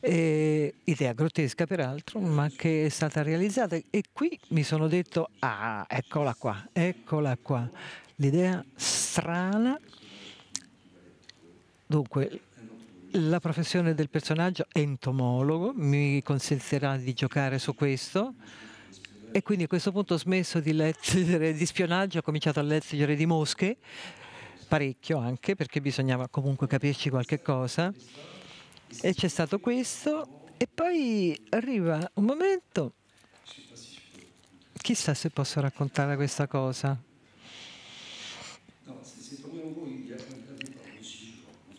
Eh, idea grottesca peraltro, ma che è stata realizzata. E qui mi sono detto, ah, eccola qua, eccola qua. L'idea strana. Dunque, la professione del personaggio entomologo mi consentirà di giocare su questo. E quindi a questo punto ho smesso di leggere di spionaggio, ho cominciato a leggere di mosche, parecchio anche, perché bisognava comunque capirci qualche cosa. E c'è stato questo. E poi arriva un momento, chissà se posso raccontare questa cosa.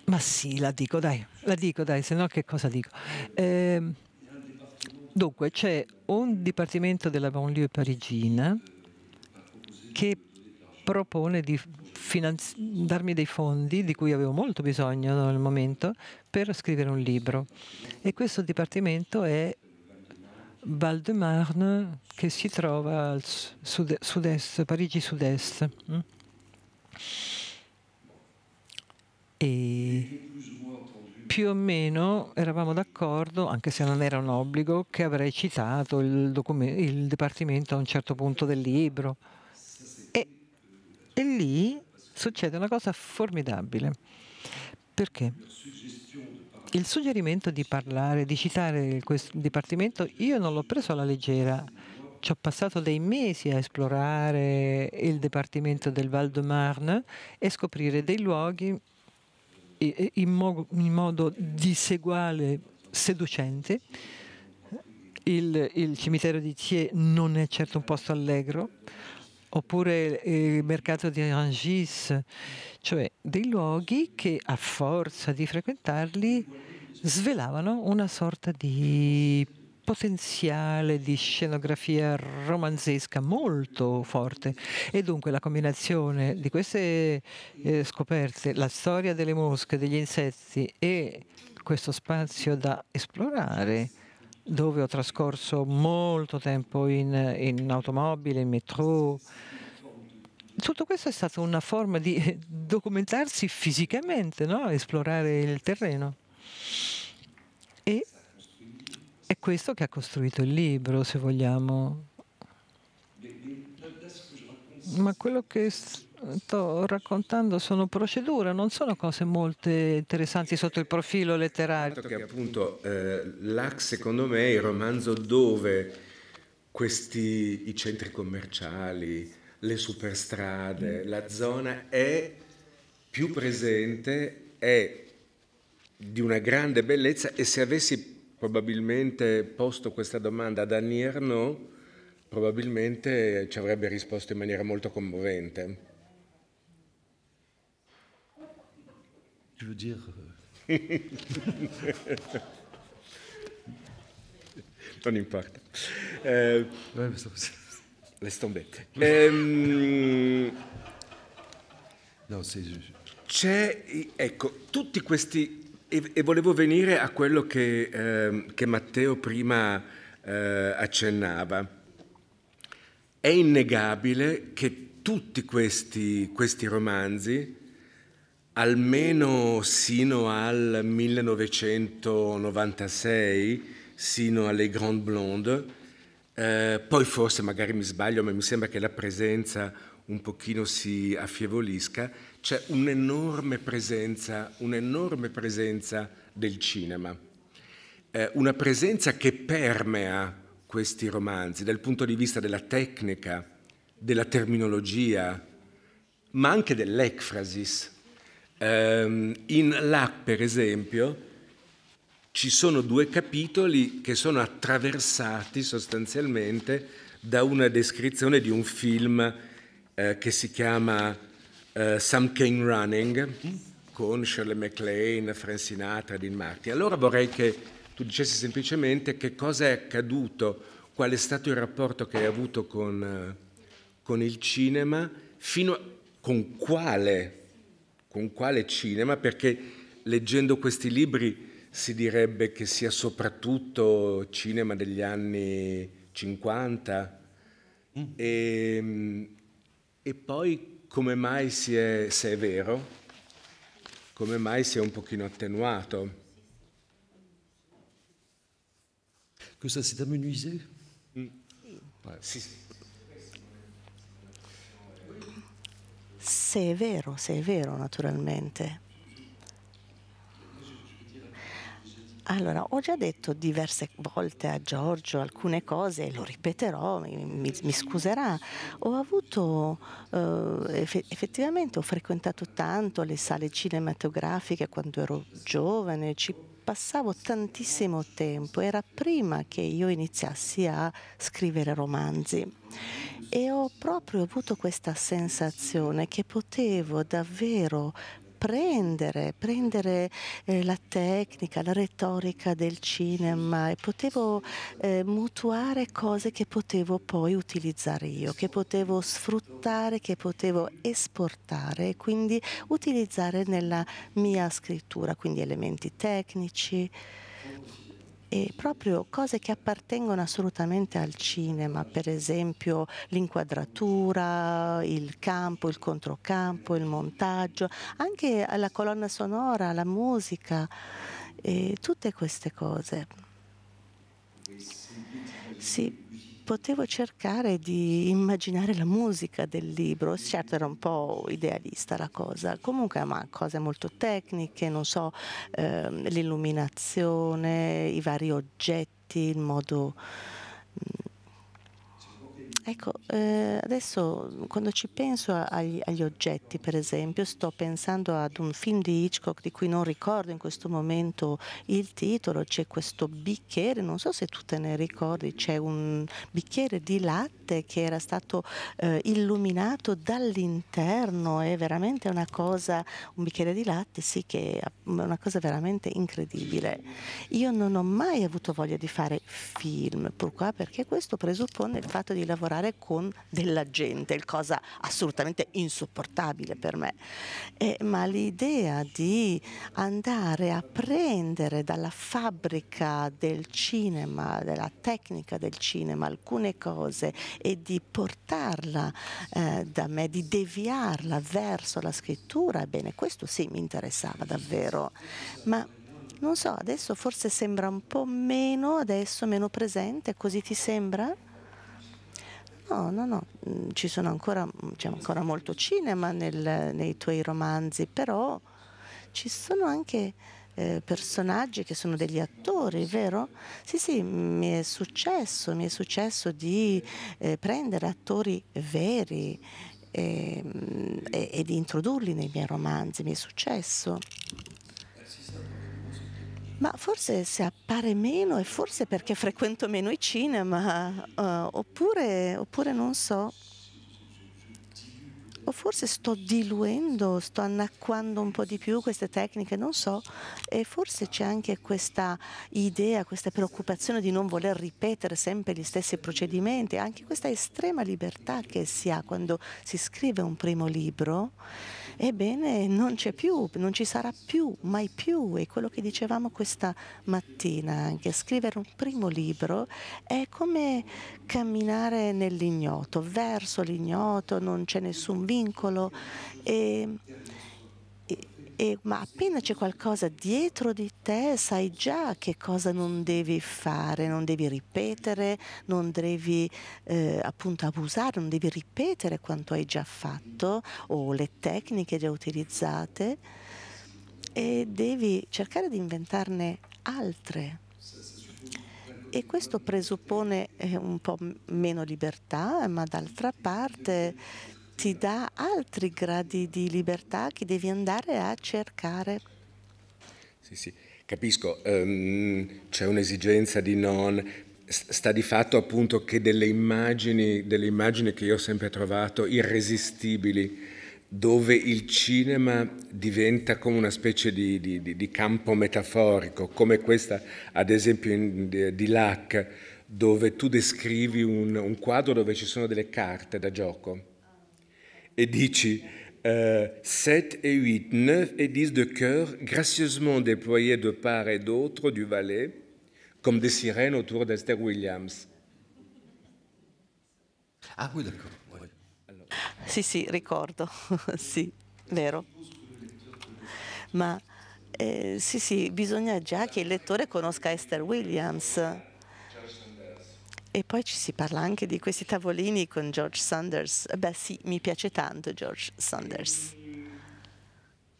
Ma sì, la dico, dai, la dico, dai, se no che cosa dico? Eh, Dunque c'è un dipartimento della banlieue parigina che propone di darmi dei fondi di cui avevo molto bisogno al momento per scrivere un libro e questo dipartimento è Val de Marne che si trova al sud-est, Parigi sud-est. Mm? E più o meno eravamo d'accordo, anche se non era un obbligo, che avrei citato il, il Dipartimento a un certo punto del libro. E, e lì succede una cosa formidabile. Perché? Il suggerimento di parlare, di citare questo dipartimento, io non l'ho preso alla leggera. Ci ho passato dei mesi a esplorare il dipartimento del Val de Marne e scoprire dei luoghi in, mo in modo diseguale, seducente. Il, il, cimitero di Thiers non è certo un posto allegro, oppure eh, il mercato di Rangis, cioè dei luoghi che a forza di frequentarli svelavano una sorta di potenziale di scenografia romanzesca molto forte e dunque la combinazione di queste eh, scoperte, la storia delle mosche, degli insetti e questo spazio da esplorare dove ho trascorso molto tempo in, in automobile, in metro, tutto questo è stata una forma di *laughs* documentarsi fisicamente, no? esplorare il terreno. E è questo che ha costruito il libro, se vogliamo. Ma quello che sto raccontando sono procedure, non sono cose molto interessanti sotto il profilo letterario. Certo che appunto eh, l'AC secondo me è il romanzo dove questi, i centri commerciali, le superstrade, mm. la zona è più presente, è di una grande bellezza e se avessi probabilmente posto questa domanda ad Annie Ernaux, probabilmente ci avrebbe risposto in maniera molto commovente. Je veux dire... Euh, *laughs* non importa. Eh, laisse tomber. Eh, no, C'è, ecco, tutti questi e, e volevo venire a quello che, eh, che Matteo prima eh, accennava. È innegabile che tutti questi, questi romanzi, almeno sino al 1996, sino alle Grande Blonde, eh, poi forse magari mi sbaglio, ma mi sembra che la presenza un pochino si affievolisca, c'è un'enorme presenza, un'enorme presenza del cinema, eh, una presenza che permea questi romanzi dal punto di vista della tecnica, della terminologia, ma anche dell'ecfrasis. Eh, in là, per esempio, ci sono due capitoli che sono attraversati sostanzialmente da una descrizione di un film eh, che si chiama uh, eh, Some King Running con Shirley MacLaine, Frank Sinatra, Dean Martin. Allora vorrei che tu dicessi semplicemente che cosa è accaduto, qual è stato il rapporto che hai avuto con, eh, con il cinema, fino a, con, quale, con quale cinema, perché leggendo questi libri si direbbe che sia soprattutto cinema degli anni 50 mm. e, ehm, e poi come mai si è, se è vero, come mai si è un pochino attenuato. Che ça s'est amenuisé mm. ouais. sì. Se è vero, se è vero naturalmente. Allora, ho già detto diverse volte a Giorgio alcune cose, lo ripeterò, mi, mi, scuserà. Ho avuto, eh, effettivamente ho frequentato tanto le sale cinematografiche quando ero giovane, ci passavo tantissimo tempo, era prima che io iniziassi a scrivere romanzi e ho proprio avuto questa sensazione che potevo davvero prendere, prendere eh, la tecnica, la retorica del cinema e potevo eh, mutuare cose che potevo poi utilizzare io, che potevo sfruttare, che potevo esportare e quindi utilizzare nella mia scrittura, quindi elementi tecnici e proprio cose che appartengono assolutamente al cinema, per esempio l'inquadratura, il campo, il controcampo, il montaggio, anche la colonna sonora, la musica, tutte queste cose. Sì, potevo cercare di immaginare la musica del libro, certo era un po' idealista la cosa, comunque ma cose molto tecniche, non so, ehm, l'illuminazione, i vari oggetti, il modo... Mm, Ecco, eh, adesso mm, quando ci penso agli, agli, oggetti, per esempio, sto pensando ad un film di Hitchcock di cui non ricordo in questo momento il titolo, c'è questo bicchiere, non so se tu te ne ricordi, c'è un bicchiere di latte Ponte che era stato eh, illuminato dall'interno, è veramente una cosa, un bicchiere di latte, sì che è una cosa veramente incredibile. Io non ho mai avuto voglia di fare film, Pourquoi? perché questo presuppone il fatto di lavorare con della gente, cosa assolutamente insopportabile per me, eh, ma l'idea di andare a prendere dalla fabbrica del cinema, della tecnica del cinema, alcune cose e di portarla eh, da me, di deviarla verso la scrittura, ebbene questo sì mi interessava davvero, ma non so, adesso forse sembra un po' meno, adesso meno presente, così ti sembra? No, no, no, mm, ci sono ancora, mm, c'è ancora molto cinema nel, nei tuoi romanzi, però ci sono anche eh, personaggi che sono degli attori, vero? Sì, sì, mi è successo, mi è successo di eh, prendere attori veri e, ehm, e, e di introdurli nei miei romanzi, mi è successo. Ma forse se appare meno è forse perché frequento meno i cinema, uh, oppure, oppure non so o forse sto diluendo, sto annacquando un po' di più queste tecniche, non so, e forse c'è anche questa idea, questa preoccupazione di non voler ripetere sempre gli stessi procedimenti, anche questa estrema libertà che si ha quando si scrive un primo libro ebbene non c'è più, non ci sarà più, mai più. è quello che dicevamo questa mattina anche, scrivere un primo libro è come camminare nell'ignoto, verso l'ignoto, non c'è nessun vincolo. E e, ma appena c'è qualcosa dietro di te sai già che cosa non devi fare, non devi ripetere, non devi eh, appunto abusare, non devi ripetere quanto hai già fatto o le tecniche già utilizzate e devi cercare di inventarne altre. E questo presuppone eh, un po' meno libertà, ma d'altra parte ti dà altri gradi di libertà che devi andare a cercare. Sì, sì, capisco, um, c'è un'esigenza di non... Sta di fatto appunto che delle immagini, delle immagini che io ho sempre trovato irresistibili, dove il cinema diventa come una specie di, di, di campo metaforico, come questa ad esempio in, di, di Lac, dove tu descrivi un, un quadro dove ci sono delle carte da gioco et dici, 7 euh, et 8, 9 et 10 de cœur, gracieusement déployés de part et d'autre du valet, comme des sirènes autour d'Esther Williams. Ah oui, d'accord. Oui. Sì, sì, ricordo, *laughs* sì, vero. Ma eh, sì, sì, bisogna già che il lettore conosca Esther Williams. E poi ci si parla anche di questi tavolini con George Sanders. Beh sì, mi piace tanto George Sanders.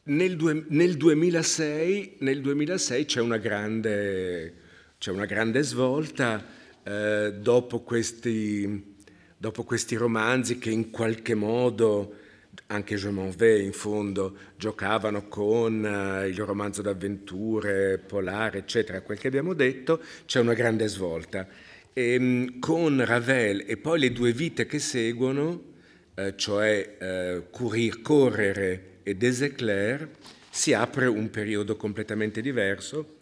Nel, due, nel, 2006, nel 2006, c'è, una grande, c'è una grande svolta eh, dopo, questi, dopo, questi, romanzi che in qualche modo anche Je m'en vais in fondo giocavano con eh, il romanzo d'avventure polare eccetera quel che abbiamo detto c'è una grande svolta e, ehm, con Ravel e poi le due vite che seguono, eh, cioè eh, Courir, Correre e Des Éclairs, si apre un periodo completamente diverso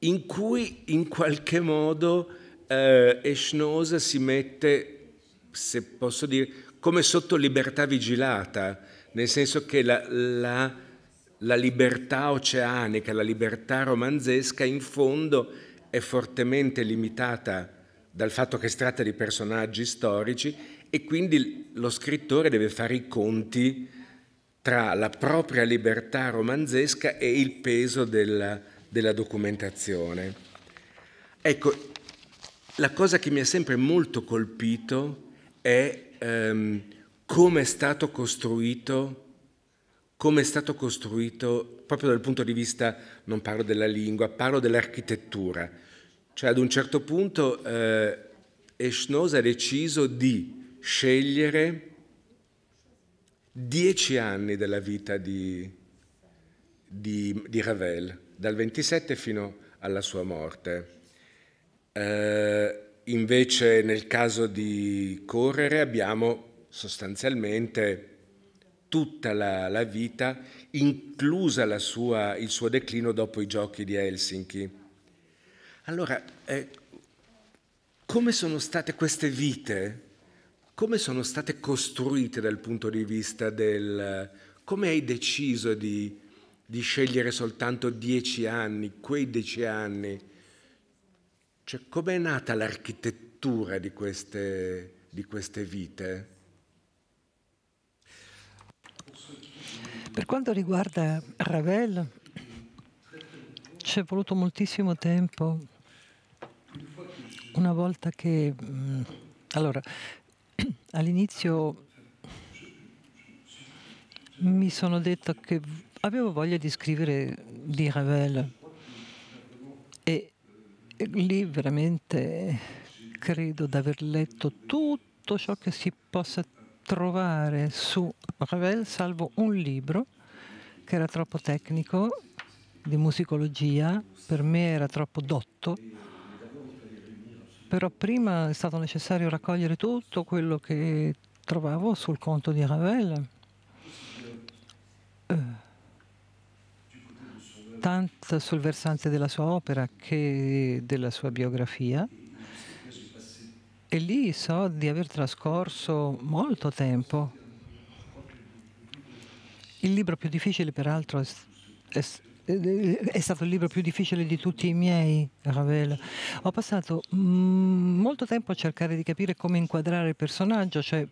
in cui in qualche modo eh, Eschnoz si mette, se posso dire, come sotto libertà vigilata, nel senso che la, la, la libertà oceanica, la libertà romanzesca in fondo è fortemente limitata dal fatto che si tratta di personaggi storici e quindi lo scrittore deve fare i conti tra la propria libertà romanzesca e il peso della, della documentazione. Ecco, la cosa che mi ha sempre molto colpito è ehm, come è stato costruito, come è stato costruito proprio dal punto di vista, non parlo della lingua, parlo dell'architettura cioè ad un certo punto eh, Eshnoz ha deciso di scegliere dieci anni della vita di, di, di Ravel, dal 27 fino alla sua morte. Eh, invece nel caso di Correre abbiamo sostanzialmente tutta la, la vita, inclusa la sua, il suo declino dopo i giochi di Helsinki allora, eh, come sono state queste vite? Come sono state costruite dal punto di vista del... Come hai deciso di, di scegliere soltanto dieci anni, quei dieci anni? Cioè, com'è nata l'architettura di queste, di queste vite? Per quanto riguarda Ravel, ci è voluto moltissimo tempo una volta che... Mm, allora, *clears throat* all'inizio mi sono detto che avevo voglia di scrivere di Ravel e lì veramente credo di aver letto tutto ciò che si possa trovare su Ravel, salvo un libro che era troppo tecnico di musicologia, per me era troppo dotto però prima è stato necessario raccogliere tutto quello che trovavo sul conto di Ravel. Eh. tanto sul versante della sua opera che della sua biografia e lì so di aver trascorso molto tempo. Il libro più difficile peraltro è, è è stato il libro più difficile di tutti i miei, Ravel. Ho passato mm, molto tempo a cercare di capire come inquadrare il personaggio, cioè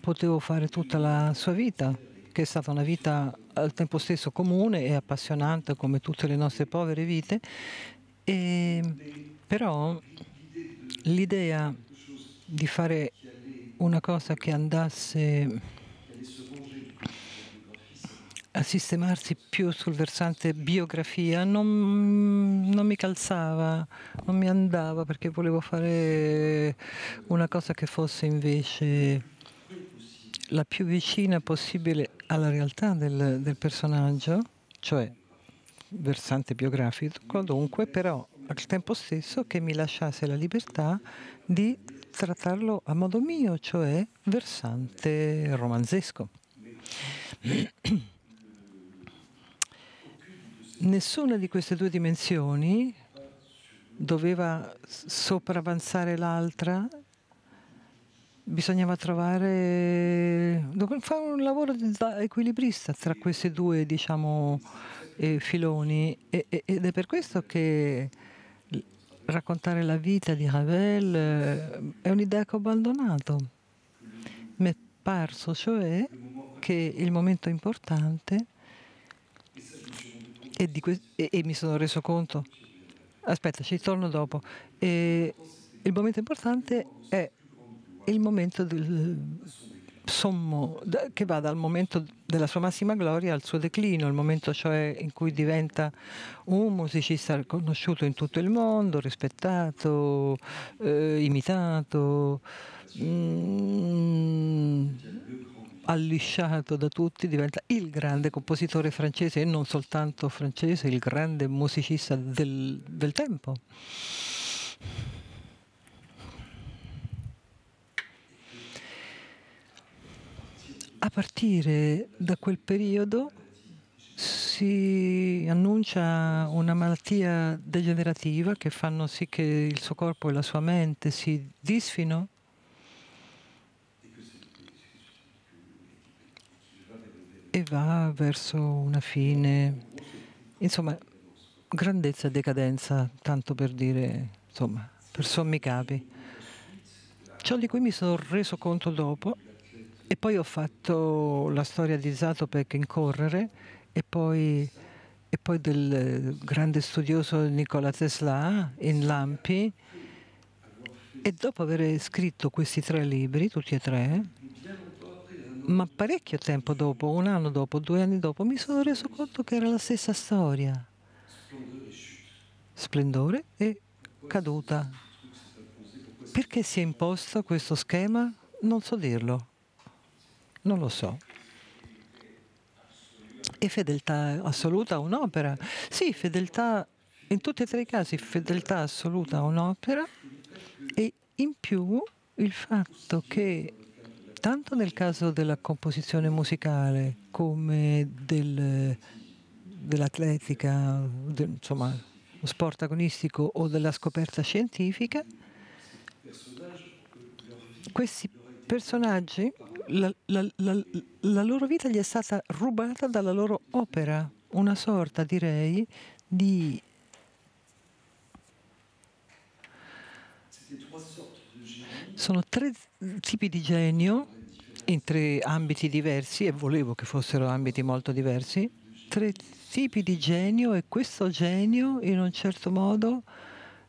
potevo fare tutta la sua vita, che è stata una vita al tempo stesso comune e appassionante come tutte le nostre povere vite, e, però l'idea di fare una cosa che andasse a sistemarsi più sul versante biografia non, non, mi calzava, non mi andava perché volevo fare una cosa che fosse invece la più vicina possibile alla realtà del, del personaggio, cioè versante biografico, dunque però al tempo stesso che mi lasciasse la libertà di trattarlo a modo mio, cioè versante romanzesco. *clears throat* Nessuna di queste due dimensioni doveva sopravanzare l'altra, bisognava trovare, fare un lavoro da equilibrista tra questi due diciamo, eh, filoni e, ed è per questo che raccontare la vita di Ravel eh, è un'idea che ho abbandonato. Mi è parso cioè che il momento importante e, e, e mi sono reso conto. Aspetta, ci torno dopo. E il momento importante è il momento del sommo, che va dal momento della sua massima gloria al suo declino, il momento cioè in cui diventa un musicista conosciuto in tutto il mondo, rispettato, eh, imitato. Mm, allisciato da tutti, diventa il grande compositore francese e non soltanto francese, il grande musicista del, del tempo. A partire da quel periodo si annuncia una malattia degenerativa che fanno sì che il suo corpo e la sua mente si disfino e va verso una fine, insomma, grandezza e decadenza, tanto per dire, insomma, per sommi capi. Ciò di cui mi sono reso conto dopo e poi ho fatto la storia di Zatopek in correre e poi, e poi del grande studioso Nikola Tesla in Lampi e dopo aver scritto questi tre libri, tutti e tre, ma parecchio tempo dopo, un anno dopo, due anni dopo, mi sono reso conto che era la stessa storia. Splendore e caduta. Perché si è imposto questo schema? Non so dirlo. Non lo so. E fedeltà assoluta a un'opera? Sì, fedeltà, in tutti e tre i casi, fedeltà assoluta a un'opera e in più il fatto che tanto nel caso della composizione musicale come del, dell'atletica, de, insomma, sport agonistico o della scoperta scientifica, questi personaggi, la, la, la, la, loro vita gli è stata rubata dalla loro opera, una sorta, direi, di Sono tre tipi di genio in tre ambiti diversi e volevo che fossero ambiti molto diversi. Tre tipi di genio e questo genio in un certo modo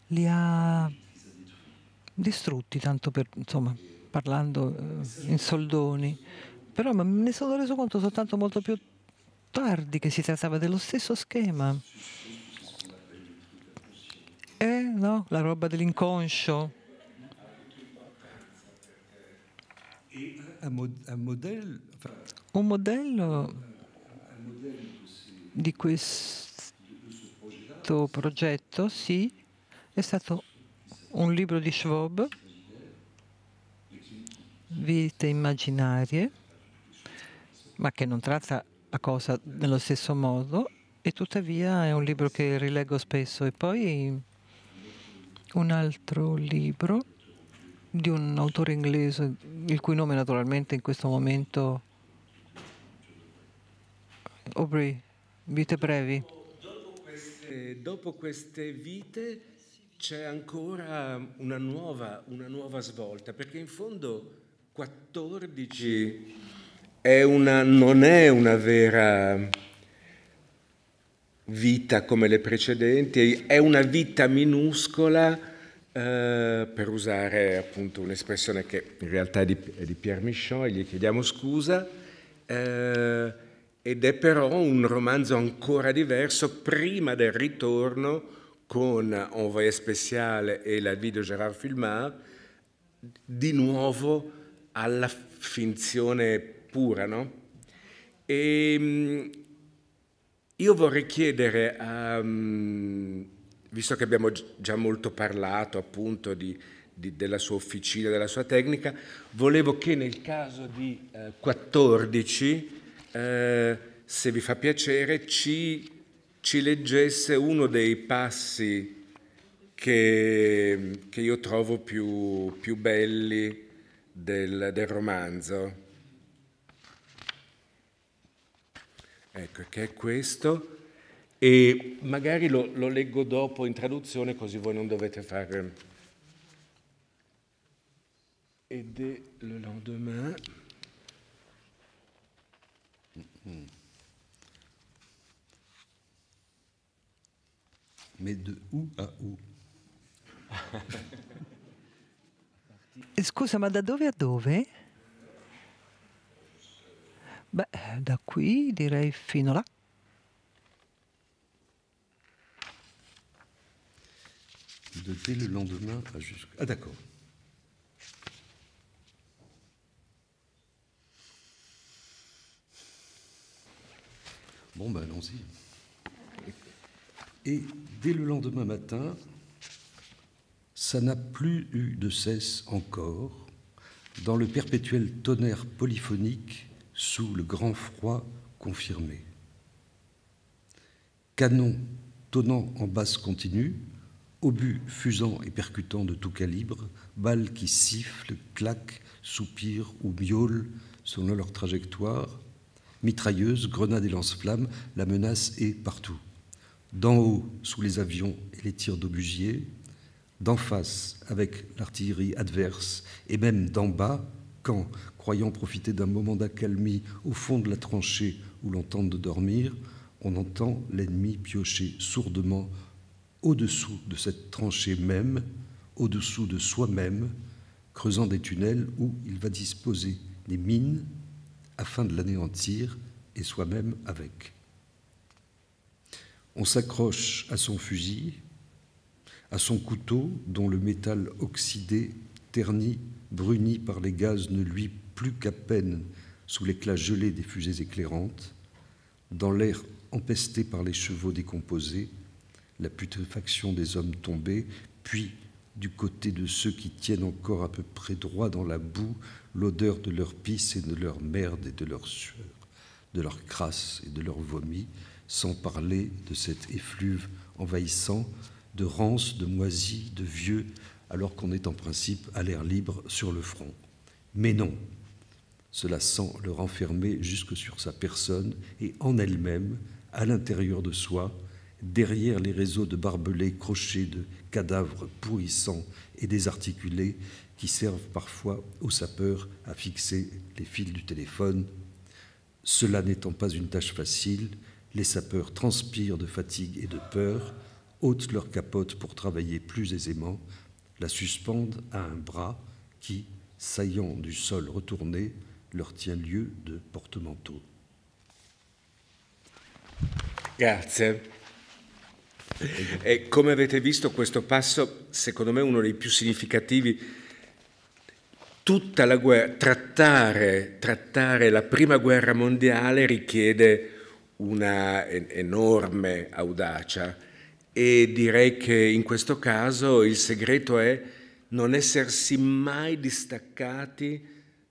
li ha distrutti, tanto per, insomma, parlando eh, in soldoni. Però ne sono reso conto soltanto molto più tardi che si trattava dello stesso schema. Eh no, la roba dell'inconscio Un modello di questo progetto, sì, è stato un libro di Schwab, Vite immaginarie, ma che non tratta la cosa nello stesso modo, e tuttavia è un libro che rileggo spesso. E poi un altro libro di un autore inglese il cui nome naturalmente in questo momento Aubrey, vite brevi. Dopo queste, dopo queste vite c'è ancora una nuova, una nuova svolta, perché in fondo 14 è una, non è una vera vita come le precedenti, è una vita minuscola eh, per usare appunto un'espressione che in realtà è di, è di Pierre Michon e gli chiediamo scusa, eh, ed è però un romanzo ancora diverso prima del ritorno con Envoyé Speciale e la video Gérard Filmard, di nuovo alla finzione pura, no? E, ehm, io vorrei chiedere a... Um, visto che abbiamo già molto parlato appunto di, di, della sua officina, della sua tecnica, volevo che nel caso di eh, 14, eh, se vi fa piacere, ci, ci leggesse uno dei passi che, che io trovo più, più belli del, del romanzo. Ecco, che è questo. E magari lo, lo leggo dopo in traduzione così voi non dovete fare... E ehm, de le lendemain... Mm. mais de où a où. *laughs* Scusa, ma da dove a dove? Beh, da qui direi fino là. de dès le lendemain à jusqu'à. Ah, d'accord. Bon, ben allons-y. Et dès le lendemain matin, ça n'a plus eu de cesse encore, dans le perpétuel tonnerre polyphonique, sous le grand froid confirmé. Canon tonnant en basse continue, Obus fusant et percutant de tout calibre, balles qui sifflent, claquent, soupirent ou miaulent selon leur trajectoire, mitrailleuses, grenades et lance-flammes, la menace est partout. D'en haut, sous les avions et les tirs d'obusiers, d'en face, avec l'artillerie adverse, et même d'en bas, quand, croyant profiter d'un moment d'accalmie au fond de la tranchée où l'on tente de dormir, on entend l'ennemi piocher sourdement au-dessous de cette tranchée même, au-dessous de soi-même, creusant des tunnels où il va disposer des mines afin de l'anéantir et soi-même avec. On s'accroche à son fusil, à son couteau dont le métal oxydé, terni, bruni par les gaz ne lui plus qu'à peine sous l'éclat gelé des fusées éclairantes, dans l'air empesté par les chevaux décomposés, la putréfaction des hommes tombés, puis du côté de ceux qui tiennent encore à peu près droit dans la boue l'odeur de leur pisse et de leur merde et de leur sueur, de leur crasse et de leur vomi, sans parler de cet effluve envahissant de rance, de moisi, de vieux, alors qu'on est en principe à l'air libre sur le front. Mais non, cela sent le renfermer jusque sur sa personne et en elle-même, à l'intérieur de soi, derrière les réseaux de barbelés crochés de cadavres pourrissants et désarticulés qui servent parfois aux sapeurs à fixer les fils du téléphone. Cela n'étant pas une tâche facile, les sapeurs transpirent de fatigue et de peur, ôtent leur capote pour travailler plus aisément, la suspendent à un bras qui, saillant du sol retourné, leur tient lieu de porte-manteau. E come avete visto questo passo, secondo me, è uno dei più significativi. Tutta la guerra, trattare, trattare la prima guerra mondiale richiede una enorme audacia e direi che in questo caso il segreto è non essersi mai distaccati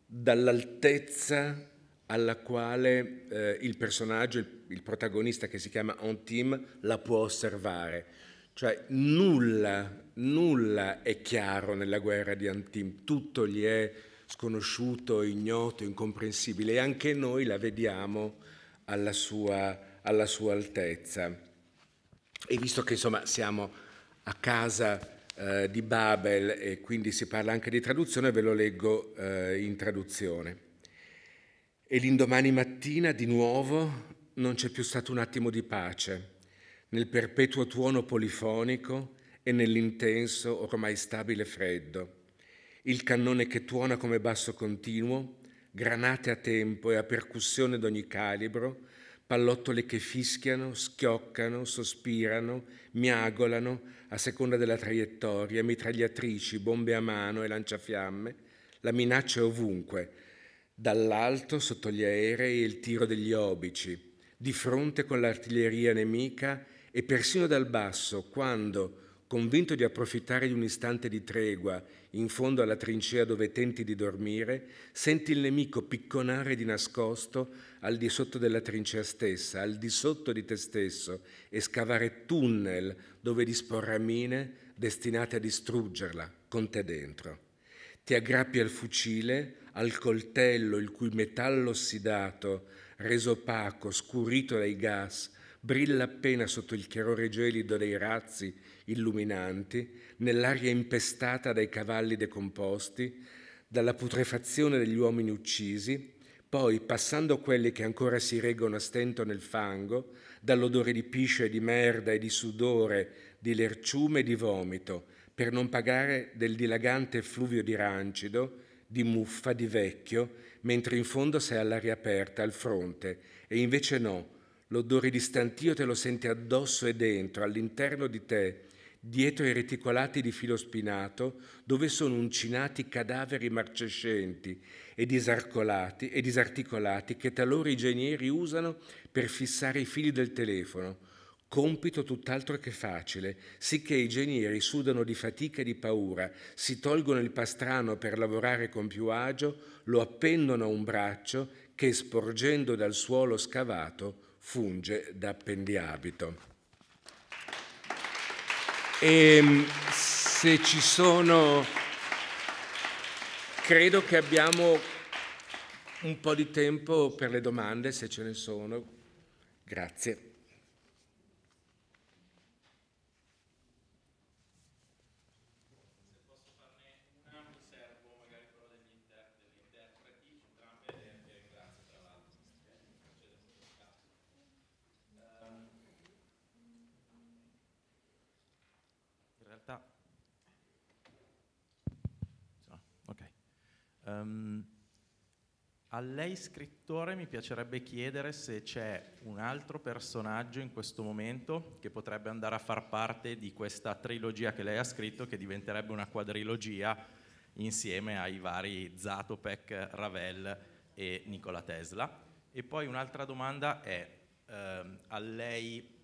dall'altezza alla quale eh, il personaggio, il il protagonista che si chiama Antim la può osservare. Cioè nulla, nulla è chiaro nella guerra di Antim, tutto gli è sconosciuto, ignoto, incomprensibile e anche noi la vediamo alla sua, alla sua altezza. E visto che insomma siamo a casa eh, di Babel e quindi si parla anche di traduzione, ve lo leggo eh, in traduzione. E l'indomani mattina di nuovo non c'è più stato un attimo di pace nel perpetuo tuono polifonico e nell'intenso, ormai stabile freddo. Il cannone che tuona come basso continuo, granate a tempo e a percussione d'ogni calibro, pallottole che fischiano, schioccano, sospirano, miagolano a seconda della traiettoria, mitragliatrici, bombe a mano e lanciafiamme, la minaccia è ovunque, dall'alto sotto gli aerei e il tiro degli obici, di fronte con l'artiglieria nemica e persino dal basso, quando, convinto di approfittare di un istante di tregua in fondo alla trincea dove tenti di dormire, senti il nemico picconare di nascosto al di sotto della trincea stessa, al di sotto di te stesso e scavare tunnel dove disporrà mine destinate a distruggerla con te dentro. Ti aggrappi al fucile, al coltello il cui metallo ossidato reso opaco, scurito dai gas, brilla appena sotto il chiarore gelido dei razzi illuminanti, nell'aria impestata dai cavalli decomposti, dalla putrefazione degli uomini uccisi, poi, passando quelli che ancora si reggono a stento nel fango, dall'odore di pisce, di merda e di sudore, di lerciume e di vomito, per non pagare del dilagante effluvio di rancido, di muffa, di vecchio mentre in fondo sei all'aria aperta, al fronte, e invece no, l'odore di stantio te lo senti addosso e dentro, all'interno di te, dietro i reticolati di filo spinato, dove sono uncinati cadaveri marcescenti e, disarcolati, e disarticolati che talora i genieri usano per fissare i fili del telefono compito tutt'altro che facile, sicché i genieri sudano di fatica e di paura, si tolgono il pastrano per lavorare con più agio, lo appendono a un braccio che, sporgendo dal suolo scavato, funge da appendiabito. E ehm, se ci sono... Credo che abbiamo un po' di tempo per le domande, se ce ne sono. Grazie. Um, a lei scrittore mi piacerebbe chiedere se c'è un altro personaggio in questo momento che potrebbe andare a far parte di questa trilogia che lei ha scritto, che diventerebbe una quadrilogia insieme ai vari Zatopek, Ravel e Nikola Tesla. E poi un'altra domanda è ehm, a lei,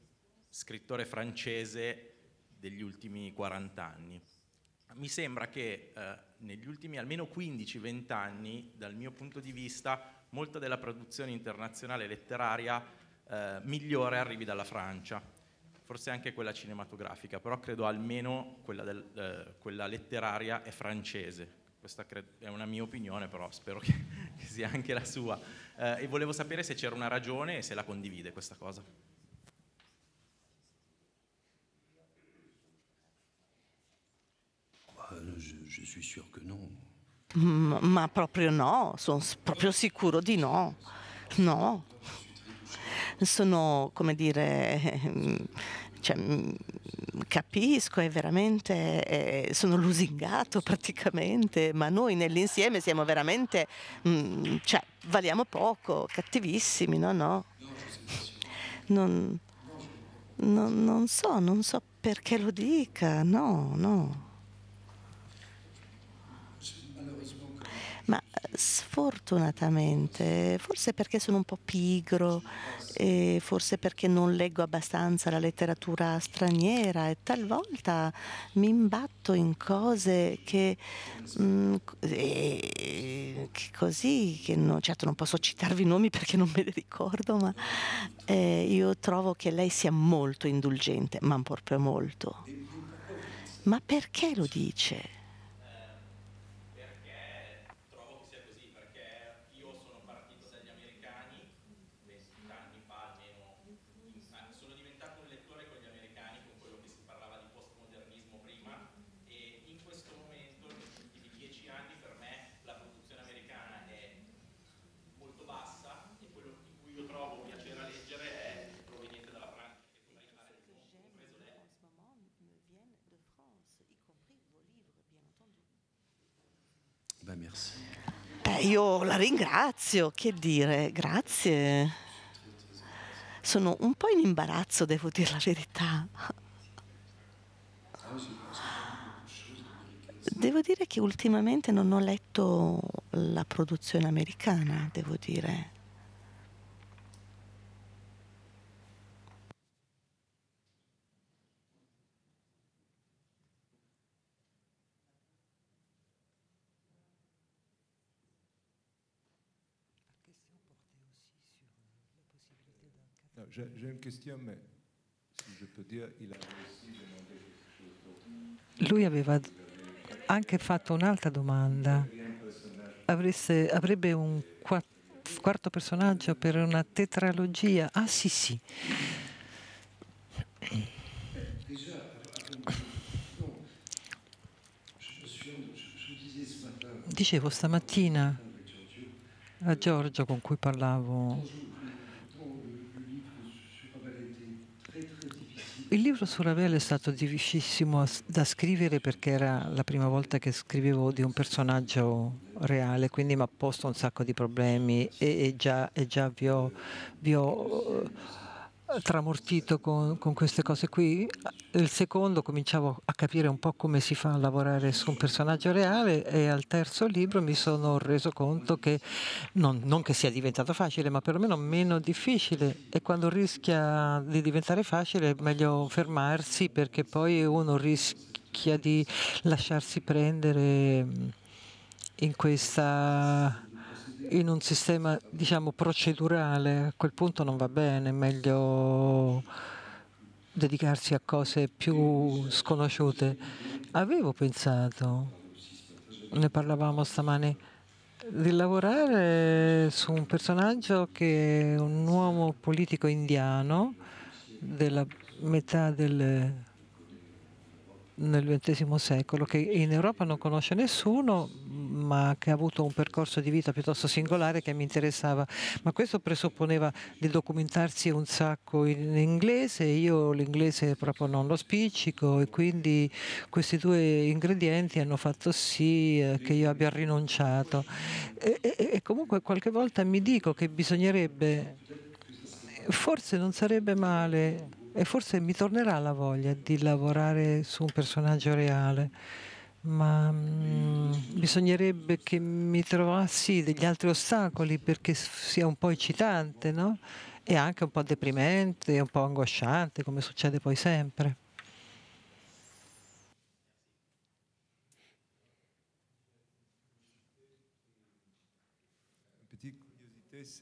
scrittore francese degli ultimi 40 anni. Mi sembra che eh, negli ultimi almeno 15-20 anni, dal mio punto di vista, molta della produzione internazionale letteraria eh, migliore arrivi dalla Francia, forse anche quella cinematografica, però credo almeno quella, del, eh, quella letteraria è francese. Questa è una mia opinione, però spero che, *laughs* che sia anche la sua. Eh, e volevo sapere se c'era una ragione e se la condivide questa cosa. suis sûr che non. Ma proprio no, sono proprio sicuro di no. No. Sono, come dire, *laughs* cioè, capisco, è veramente, è, sono lusingato praticamente, ma noi nell'insieme siamo veramente, cioè, valiamo poco, cattivissimi, no, no. Non, non, non so, non so perché lo dica, no, no. sfortunatamente, forse perché sono un po' pigro, forse perché non leggo abbastanza la letteratura straniera e talvolta mi imbatto in cose che, mh, mm, e, che così, che non, certo non posso citarvi i nomi perché non me li ricordo, ma eh, io trovo che lei sia molto indulgente, ma proprio molto. Ma perché lo dice? io la ringrazio, che dire, grazie. Sono un po' in imbarazzo, devo dire la verità. Devo dire che ultimamente non ho letto la produzione americana, devo dire. J'ai une question, mais si je peux dire, il avait aussi demandé. Lui aveva anche fatto un'altra domanda. Avresse, avrebbe un quarto personaggio per una tetralogia? Ah sì, sì. Dicevo stamattina a Giorgio con cui parlavo Il libro su Ravel è stato difficilissimo da scrivere perché era la prima volta che scrivevo di un personaggio reale, quindi mi ha posto un sacco di problemi e, e già, e già vi ho, vi ho tramortito con, con, queste cose qui. Il secondo cominciavo a capire un po' come si fa a lavorare su un personaggio reale e al terzo libro mi sono reso conto che non, non che sia diventato facile, ma perlomeno meno difficile e quando rischia di diventare facile è meglio fermarsi perché poi uno rischia di lasciarsi prendere in questa in un sistema diciamo, procedurale, a quel punto non va bene, è meglio dedicarsi a cose più sconosciute. Avevo pensato, ne parlavamo stamani, di lavorare su un personaggio che è un uomo politico indiano della metà del nel XX secolo, che in Europa non conosce nessuno, ma che ha avuto un percorso di vita piuttosto singolare che mi interessava. Ma questo presupponeva di documentarsi un sacco in inglese, io l'inglese proprio non lo spiccico e quindi questi due ingredienti hanno fatto sì eh, che io abbia rinunciato. e, e, e comunque qualche volta mi dico che bisognerebbe, forse non sarebbe male e forse mi tornerà la voglia di lavorare su un personaggio reale, ma mh, mm, bisognerebbe che mi trovassi degli altri ostacoli perché sia un po' eccitante, no? E anche un po' deprimente, un po' angosciante, come succede poi sempre.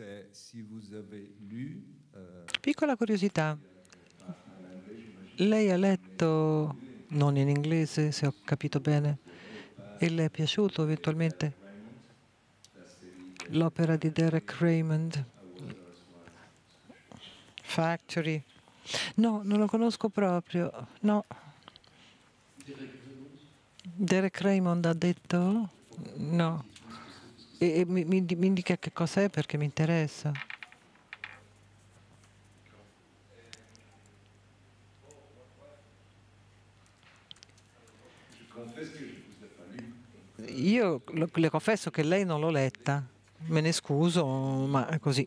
Euh, Piccola curiosità, lei ha letto, non in inglese se ho capito bene, e le è piaciuto eventualmente l'opera di Derek Raymond, Factory. No, non lo conosco proprio, no. Derek Raymond ha detto no. E, e mi, mi, mi indica che cos'è perché mi interessa. io le confesso che lei non l'ho letta, me ne scuso, ma è così.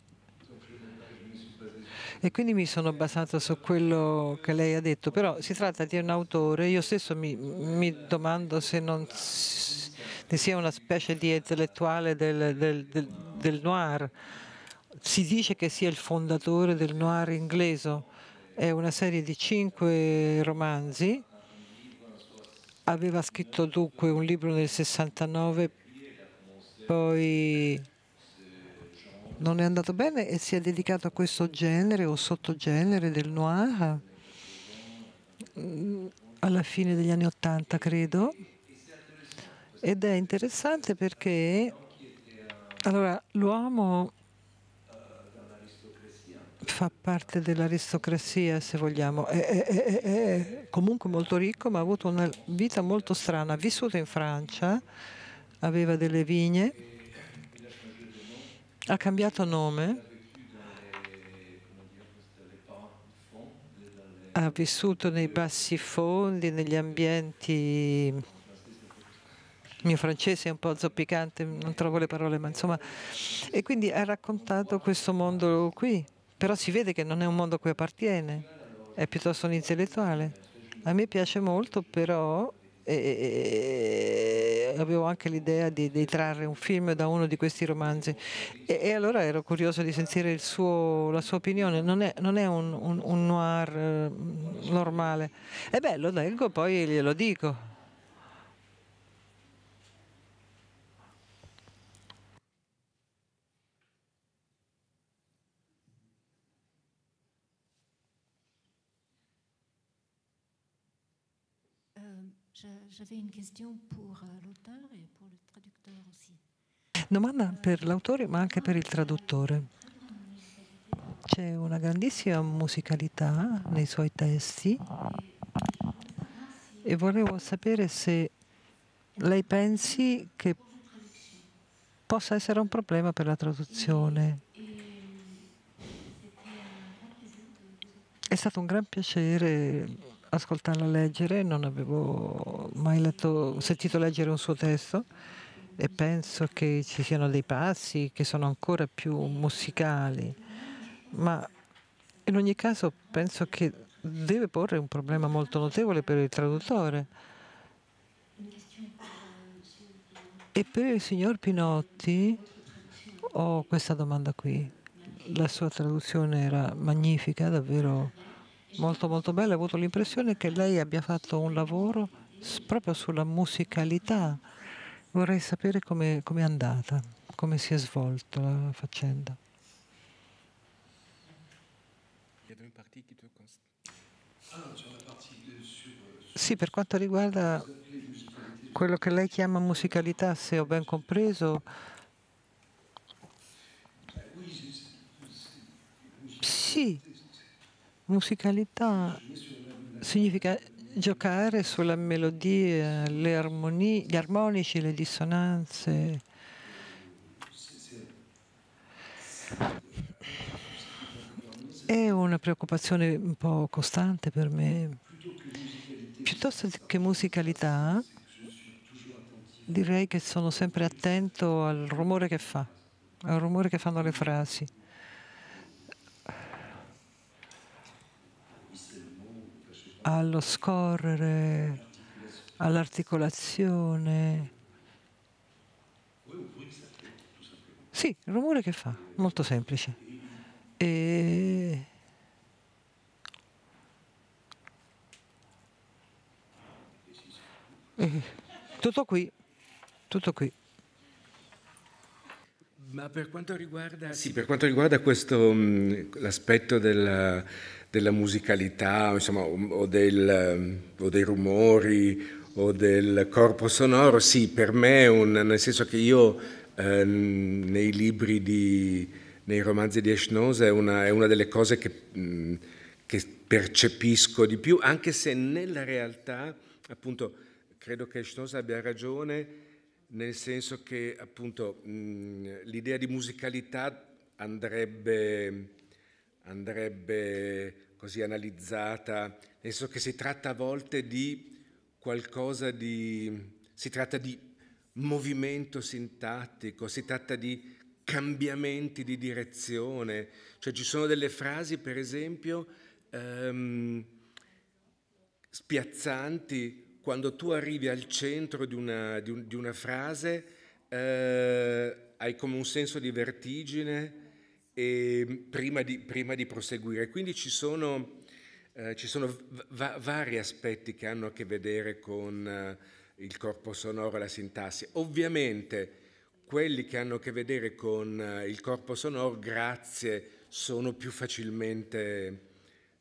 E quindi mi sono basata su quello che lei ha detto, però si tratta di un autore, io stesso mi, mi domando se non ne sia una specie di intellettuale del, del, del, del noir. Si dice che sia il fondatore del noir inglese, è una serie di cinque romanzi Aveva scritto dunque un libro nel 69, poi non è andato bene e si è dedicato a questo genere o sottogenere del noir mm, alla fine degli anni Ottanta, credo. Ed è interessante perché allora, l'uomo fa parte dell'aristocrazia, se vogliamo, è, è, è, comunque molto ricco, ma ha avuto una vita molto strana. Ha vissuto in Francia, aveva delle vigne, ha cambiato nome, ha vissuto nei bassi fondi, negli ambienti... Il mio francese è un po' zoppicante, non trovo le parole, ma insomma... E quindi ha raccontato questo mondo qui, però si vede che non è un mondo a cui appartiene, è piuttosto un intellettuale. A me piace molto, però e, e, avevo anche l'idea di, di, trarre un film da uno di questi romanzi e, e allora ero curioso di sentire suo, la sua opinione non è, non è un, un, un, noir eh, normale è bello, leggo poi glielo dico J'avais une question pour euh, l'auteur et pour le traducteur aussi. Domanda per l'autore ma anche per il traduttore. C'è una grandissima musicalità nei suoi testi e volevo sapere se lei pensi che possa essere un problema per la traduzione. È stato un gran piacere ascoltarla leggere, non avevo mai letto, sentito leggere un suo testo e penso che ci siano dei passi che sono ancora più musicali, ma in ogni caso penso che deve porre un problema molto notevole per il traduttore e per il signor Pinotti ho questa domanda qui. La sua traduzione era magnifica, davvero molto molto bella, ho avuto l'impressione che lei abbia fatto un lavoro proprio sulla musicalità. Vorrei sapere come è andata, come si è svolta la faccenda. Sì, per quanto riguarda quello che lei chiama musicalità, se ho ben compreso, sì, Musicalità significa giocare sulla melodia, armonie, gli armonici, le dissonanze. È una preoccupazione un po' costante per me. Piuttosto che musicalità, direi che sono sempre attento al rumore che fa, al rumore che fanno le frasi. allo scorrere, all'articolazione. Sì, il rumore che fa, molto semplice. E... e... Tutto qui, tutto qui. Ma per quanto riguarda, sì, per quanto riguarda questo, l'aspetto della della musicalità insomma, o, del, o, dei rumori o del corpo sonoro, sì, per me è un... nel senso che io eh, nei libri di... nei romanzi di Ashnosa è, è una, delle cose che, che percepisco di più, anche se nella realtà, appunto, credo che Ashnosa abbia ragione nel senso che appunto l'idea di musicalità andrebbe andrebbe così analizzata, nel senso che si tratta a volte di qualcosa di... si tratta di movimento sintattico, si tratta di cambiamenti di direzione, cioè ci sono delle frasi per esempio ehm, spiazzanti quando tu arrivi al centro di una, di un, di una frase eh, hai come un senso di vertigine Ehm, prima di, prima, di, proseguire. Quindi ci sono, eh, ci sono va- vari aspetti che hanno a che vedere con eh, il corpo sonoro e la sintassi. Ovviamente quelli che hanno a che vedere con eh, il corpo sonoro, grazie, sono più facilmente,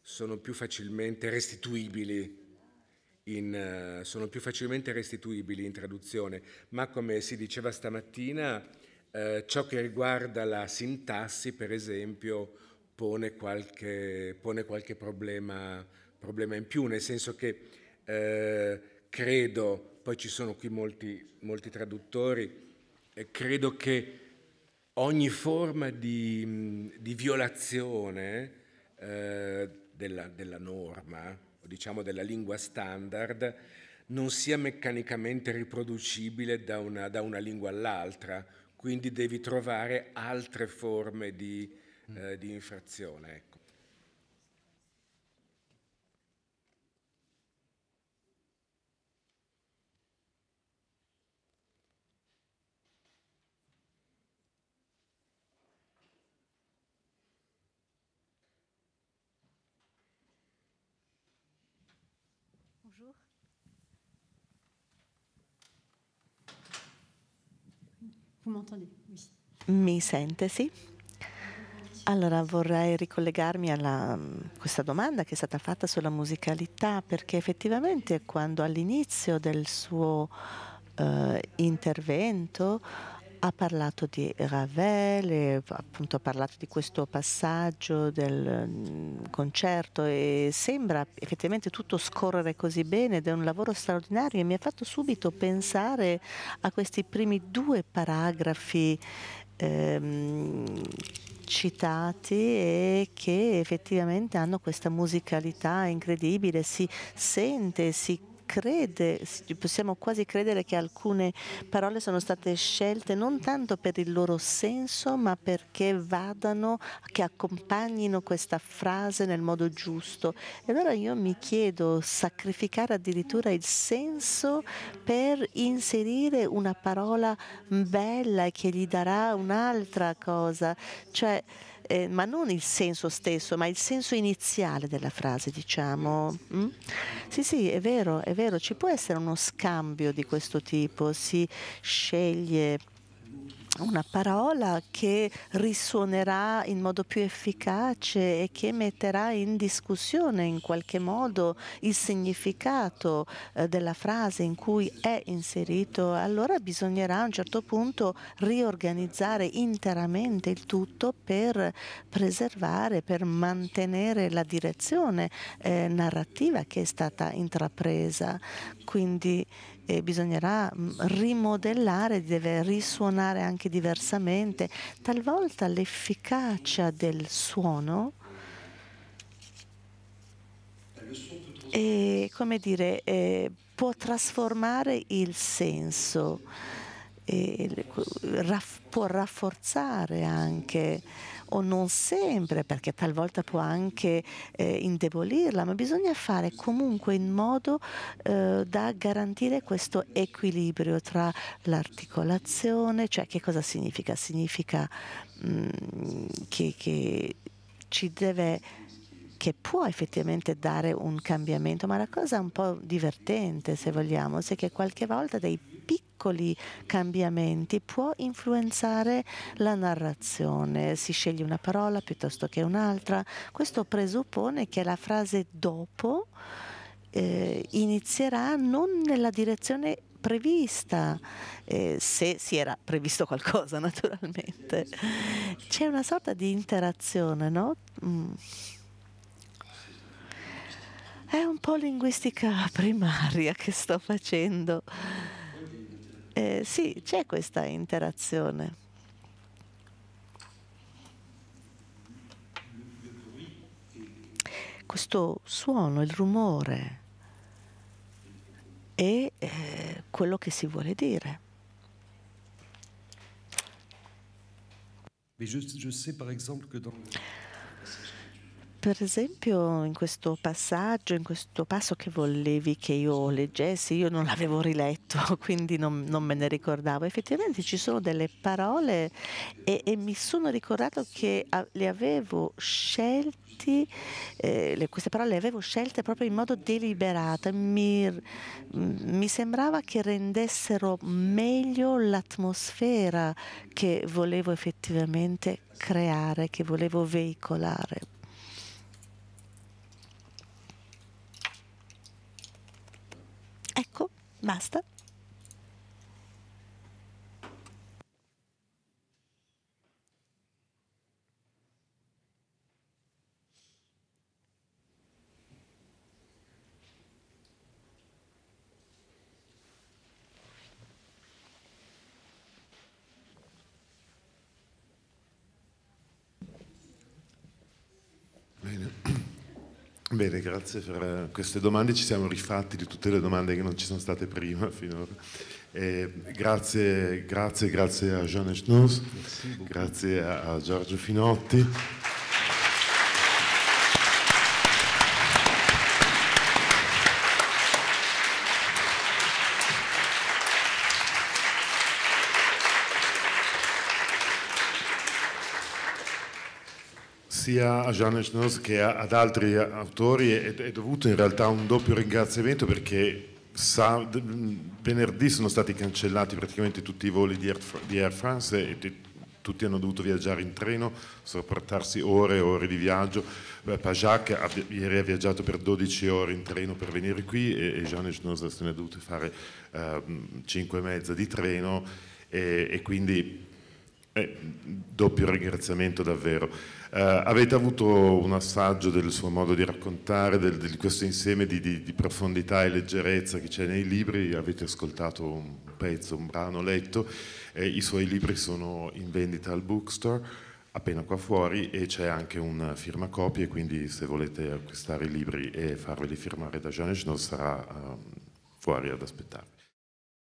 sono più facilmente restituibili. In, eh, sono più facilmente restituibili in traduzione, ma come si diceva stamattina, eh, ciò che riguarda la sintassi, per esempio, pone qualche, pone qualche problema, problema, in più, nel senso che eh, credo, poi ci sono qui molti, molti traduttori, eh, credo che ogni forma di, di violazione eh, della, della norma, diciamo della lingua standard, non sia meccanicamente riproducibile da una, da una lingua all'altra quindi devi trovare altre forme di, eh, di infrazione. Ecco. Vous m'entendez oui. Mi sente, sì? Allora vorrei ricollegarmi a mm, questa domanda che è stata fatta sulla musicalità, perché effettivamente quando all'inizio del suo eh, intervento ha parlato di Ravel, appunto ha parlato di questo passaggio del mm, concerto e sembra effettivamente tutto scorrere così bene ed è un lavoro straordinario e mi ha fatto subito pensare a questi primi due paragrafi ehm, citati e che effettivamente hanno questa musicalità incredibile, si sente, si crede, possiamo quasi credere che alcune parole sono state scelte non tanto per il loro senso, ma perché vadano, che accompagnino questa frase nel modo giusto. E allora io mi chiedo, sacrificare addirittura il senso per inserire una parola bella che gli darà un'altra cosa, cioè eh, ma non il senso stesso, ma il senso iniziale della frase, diciamo. Mm? Sì, sì, è vero, è vero, ci può essere uno scambio di questo tipo, si sceglie una parola che risuonerà in modo più efficace e che metterà in discussione in qualche modo il significato eh, della frase in cui è inserito, allora bisognerà a un certo punto riorganizzare interamente il tutto per preservare, per mantenere la direzione eh, narrativa che è stata intrapresa. Quindi e bisognerà mm, rimodellare, deve risuonare anche diversamente. Talvolta l'efficacia del suono è, come dire, è, può trasformare il senso, e, raff, può rafforzare anche o non sempre, perché talvolta può anche eh, indebolirla, ma bisogna fare comunque in modo eh, da garantire questo equilibrio tra l'articolazione, cioè che cosa significa? Significa mh, mm, che, che ci deve che può effettivamente dare un cambiamento, ma la cosa un po' divertente, se vogliamo, è che qualche volta dei piccoli cambiamenti può influenzare la narrazione, si sceglie una parola piuttosto che un'altra, questo presuppone che la frase dopo eh, inizierà non nella direzione prevista, eh, se si era previsto qualcosa *laughs* naturalmente. C'è una sorta di interazione, no? Mm. È un po' linguistica primaria che sto facendo. Eh, sì, c'è questa interazione. Questo suono, il rumore e eh, quello che si vuole dire. Mais je, je sais par exemple que dans per esempio, in questo passaggio, in questo passo che volevi che io leggessi, io non l'avevo riletto, *laughs* quindi non, non, me ne ricordavo. Effettivamente ci sono delle parole e, e mi sono ricordato che le avevo scelte, eh, queste parole le avevo scelte proprio in modo deliberato. Mi, mi sembrava che rendessero meglio l'atmosfera che volevo effettivamente creare, che volevo veicolare. Ecco, basta. Bene, grazie per eh, queste domande, ci siamo rifatti di tutte le domande che non ci sono state prima *laughs* finora. Eh, grazie, grazie, grazie a Jean Echnouz, grazie a Giorgio Finotti. sia a Jean Echnoz che a, ad altri autori è, è, dovuto in realtà un doppio ringraziamento perché sa, mm, venerdì sono stati cancellati praticamente tutti i voli di Air, di Air France e di, tutti hanno dovuto viaggiare in treno, sopportarsi ore e ore di viaggio. Pajac ieri ha viaggiato per 12 ore in treno per venire qui e, e Jean Echnoz se ne è dovuto fare ehm, uh, 5 e mezza di treno e, e quindi eh, doppio ringraziamento davvero. Eh, avete avuto un assaggio del suo modo di raccontare, del, di questo insieme di, di, di, profondità e leggerezza che c'è nei libri, avete ascoltato un pezzo, un brano letto, eh, i suoi libri sono in vendita al bookstore appena qua fuori e c'è anche un firma copie, quindi se volete acquistare i libri e farveli firmare da Janesh non sarà um, fuori ad aspettarvi.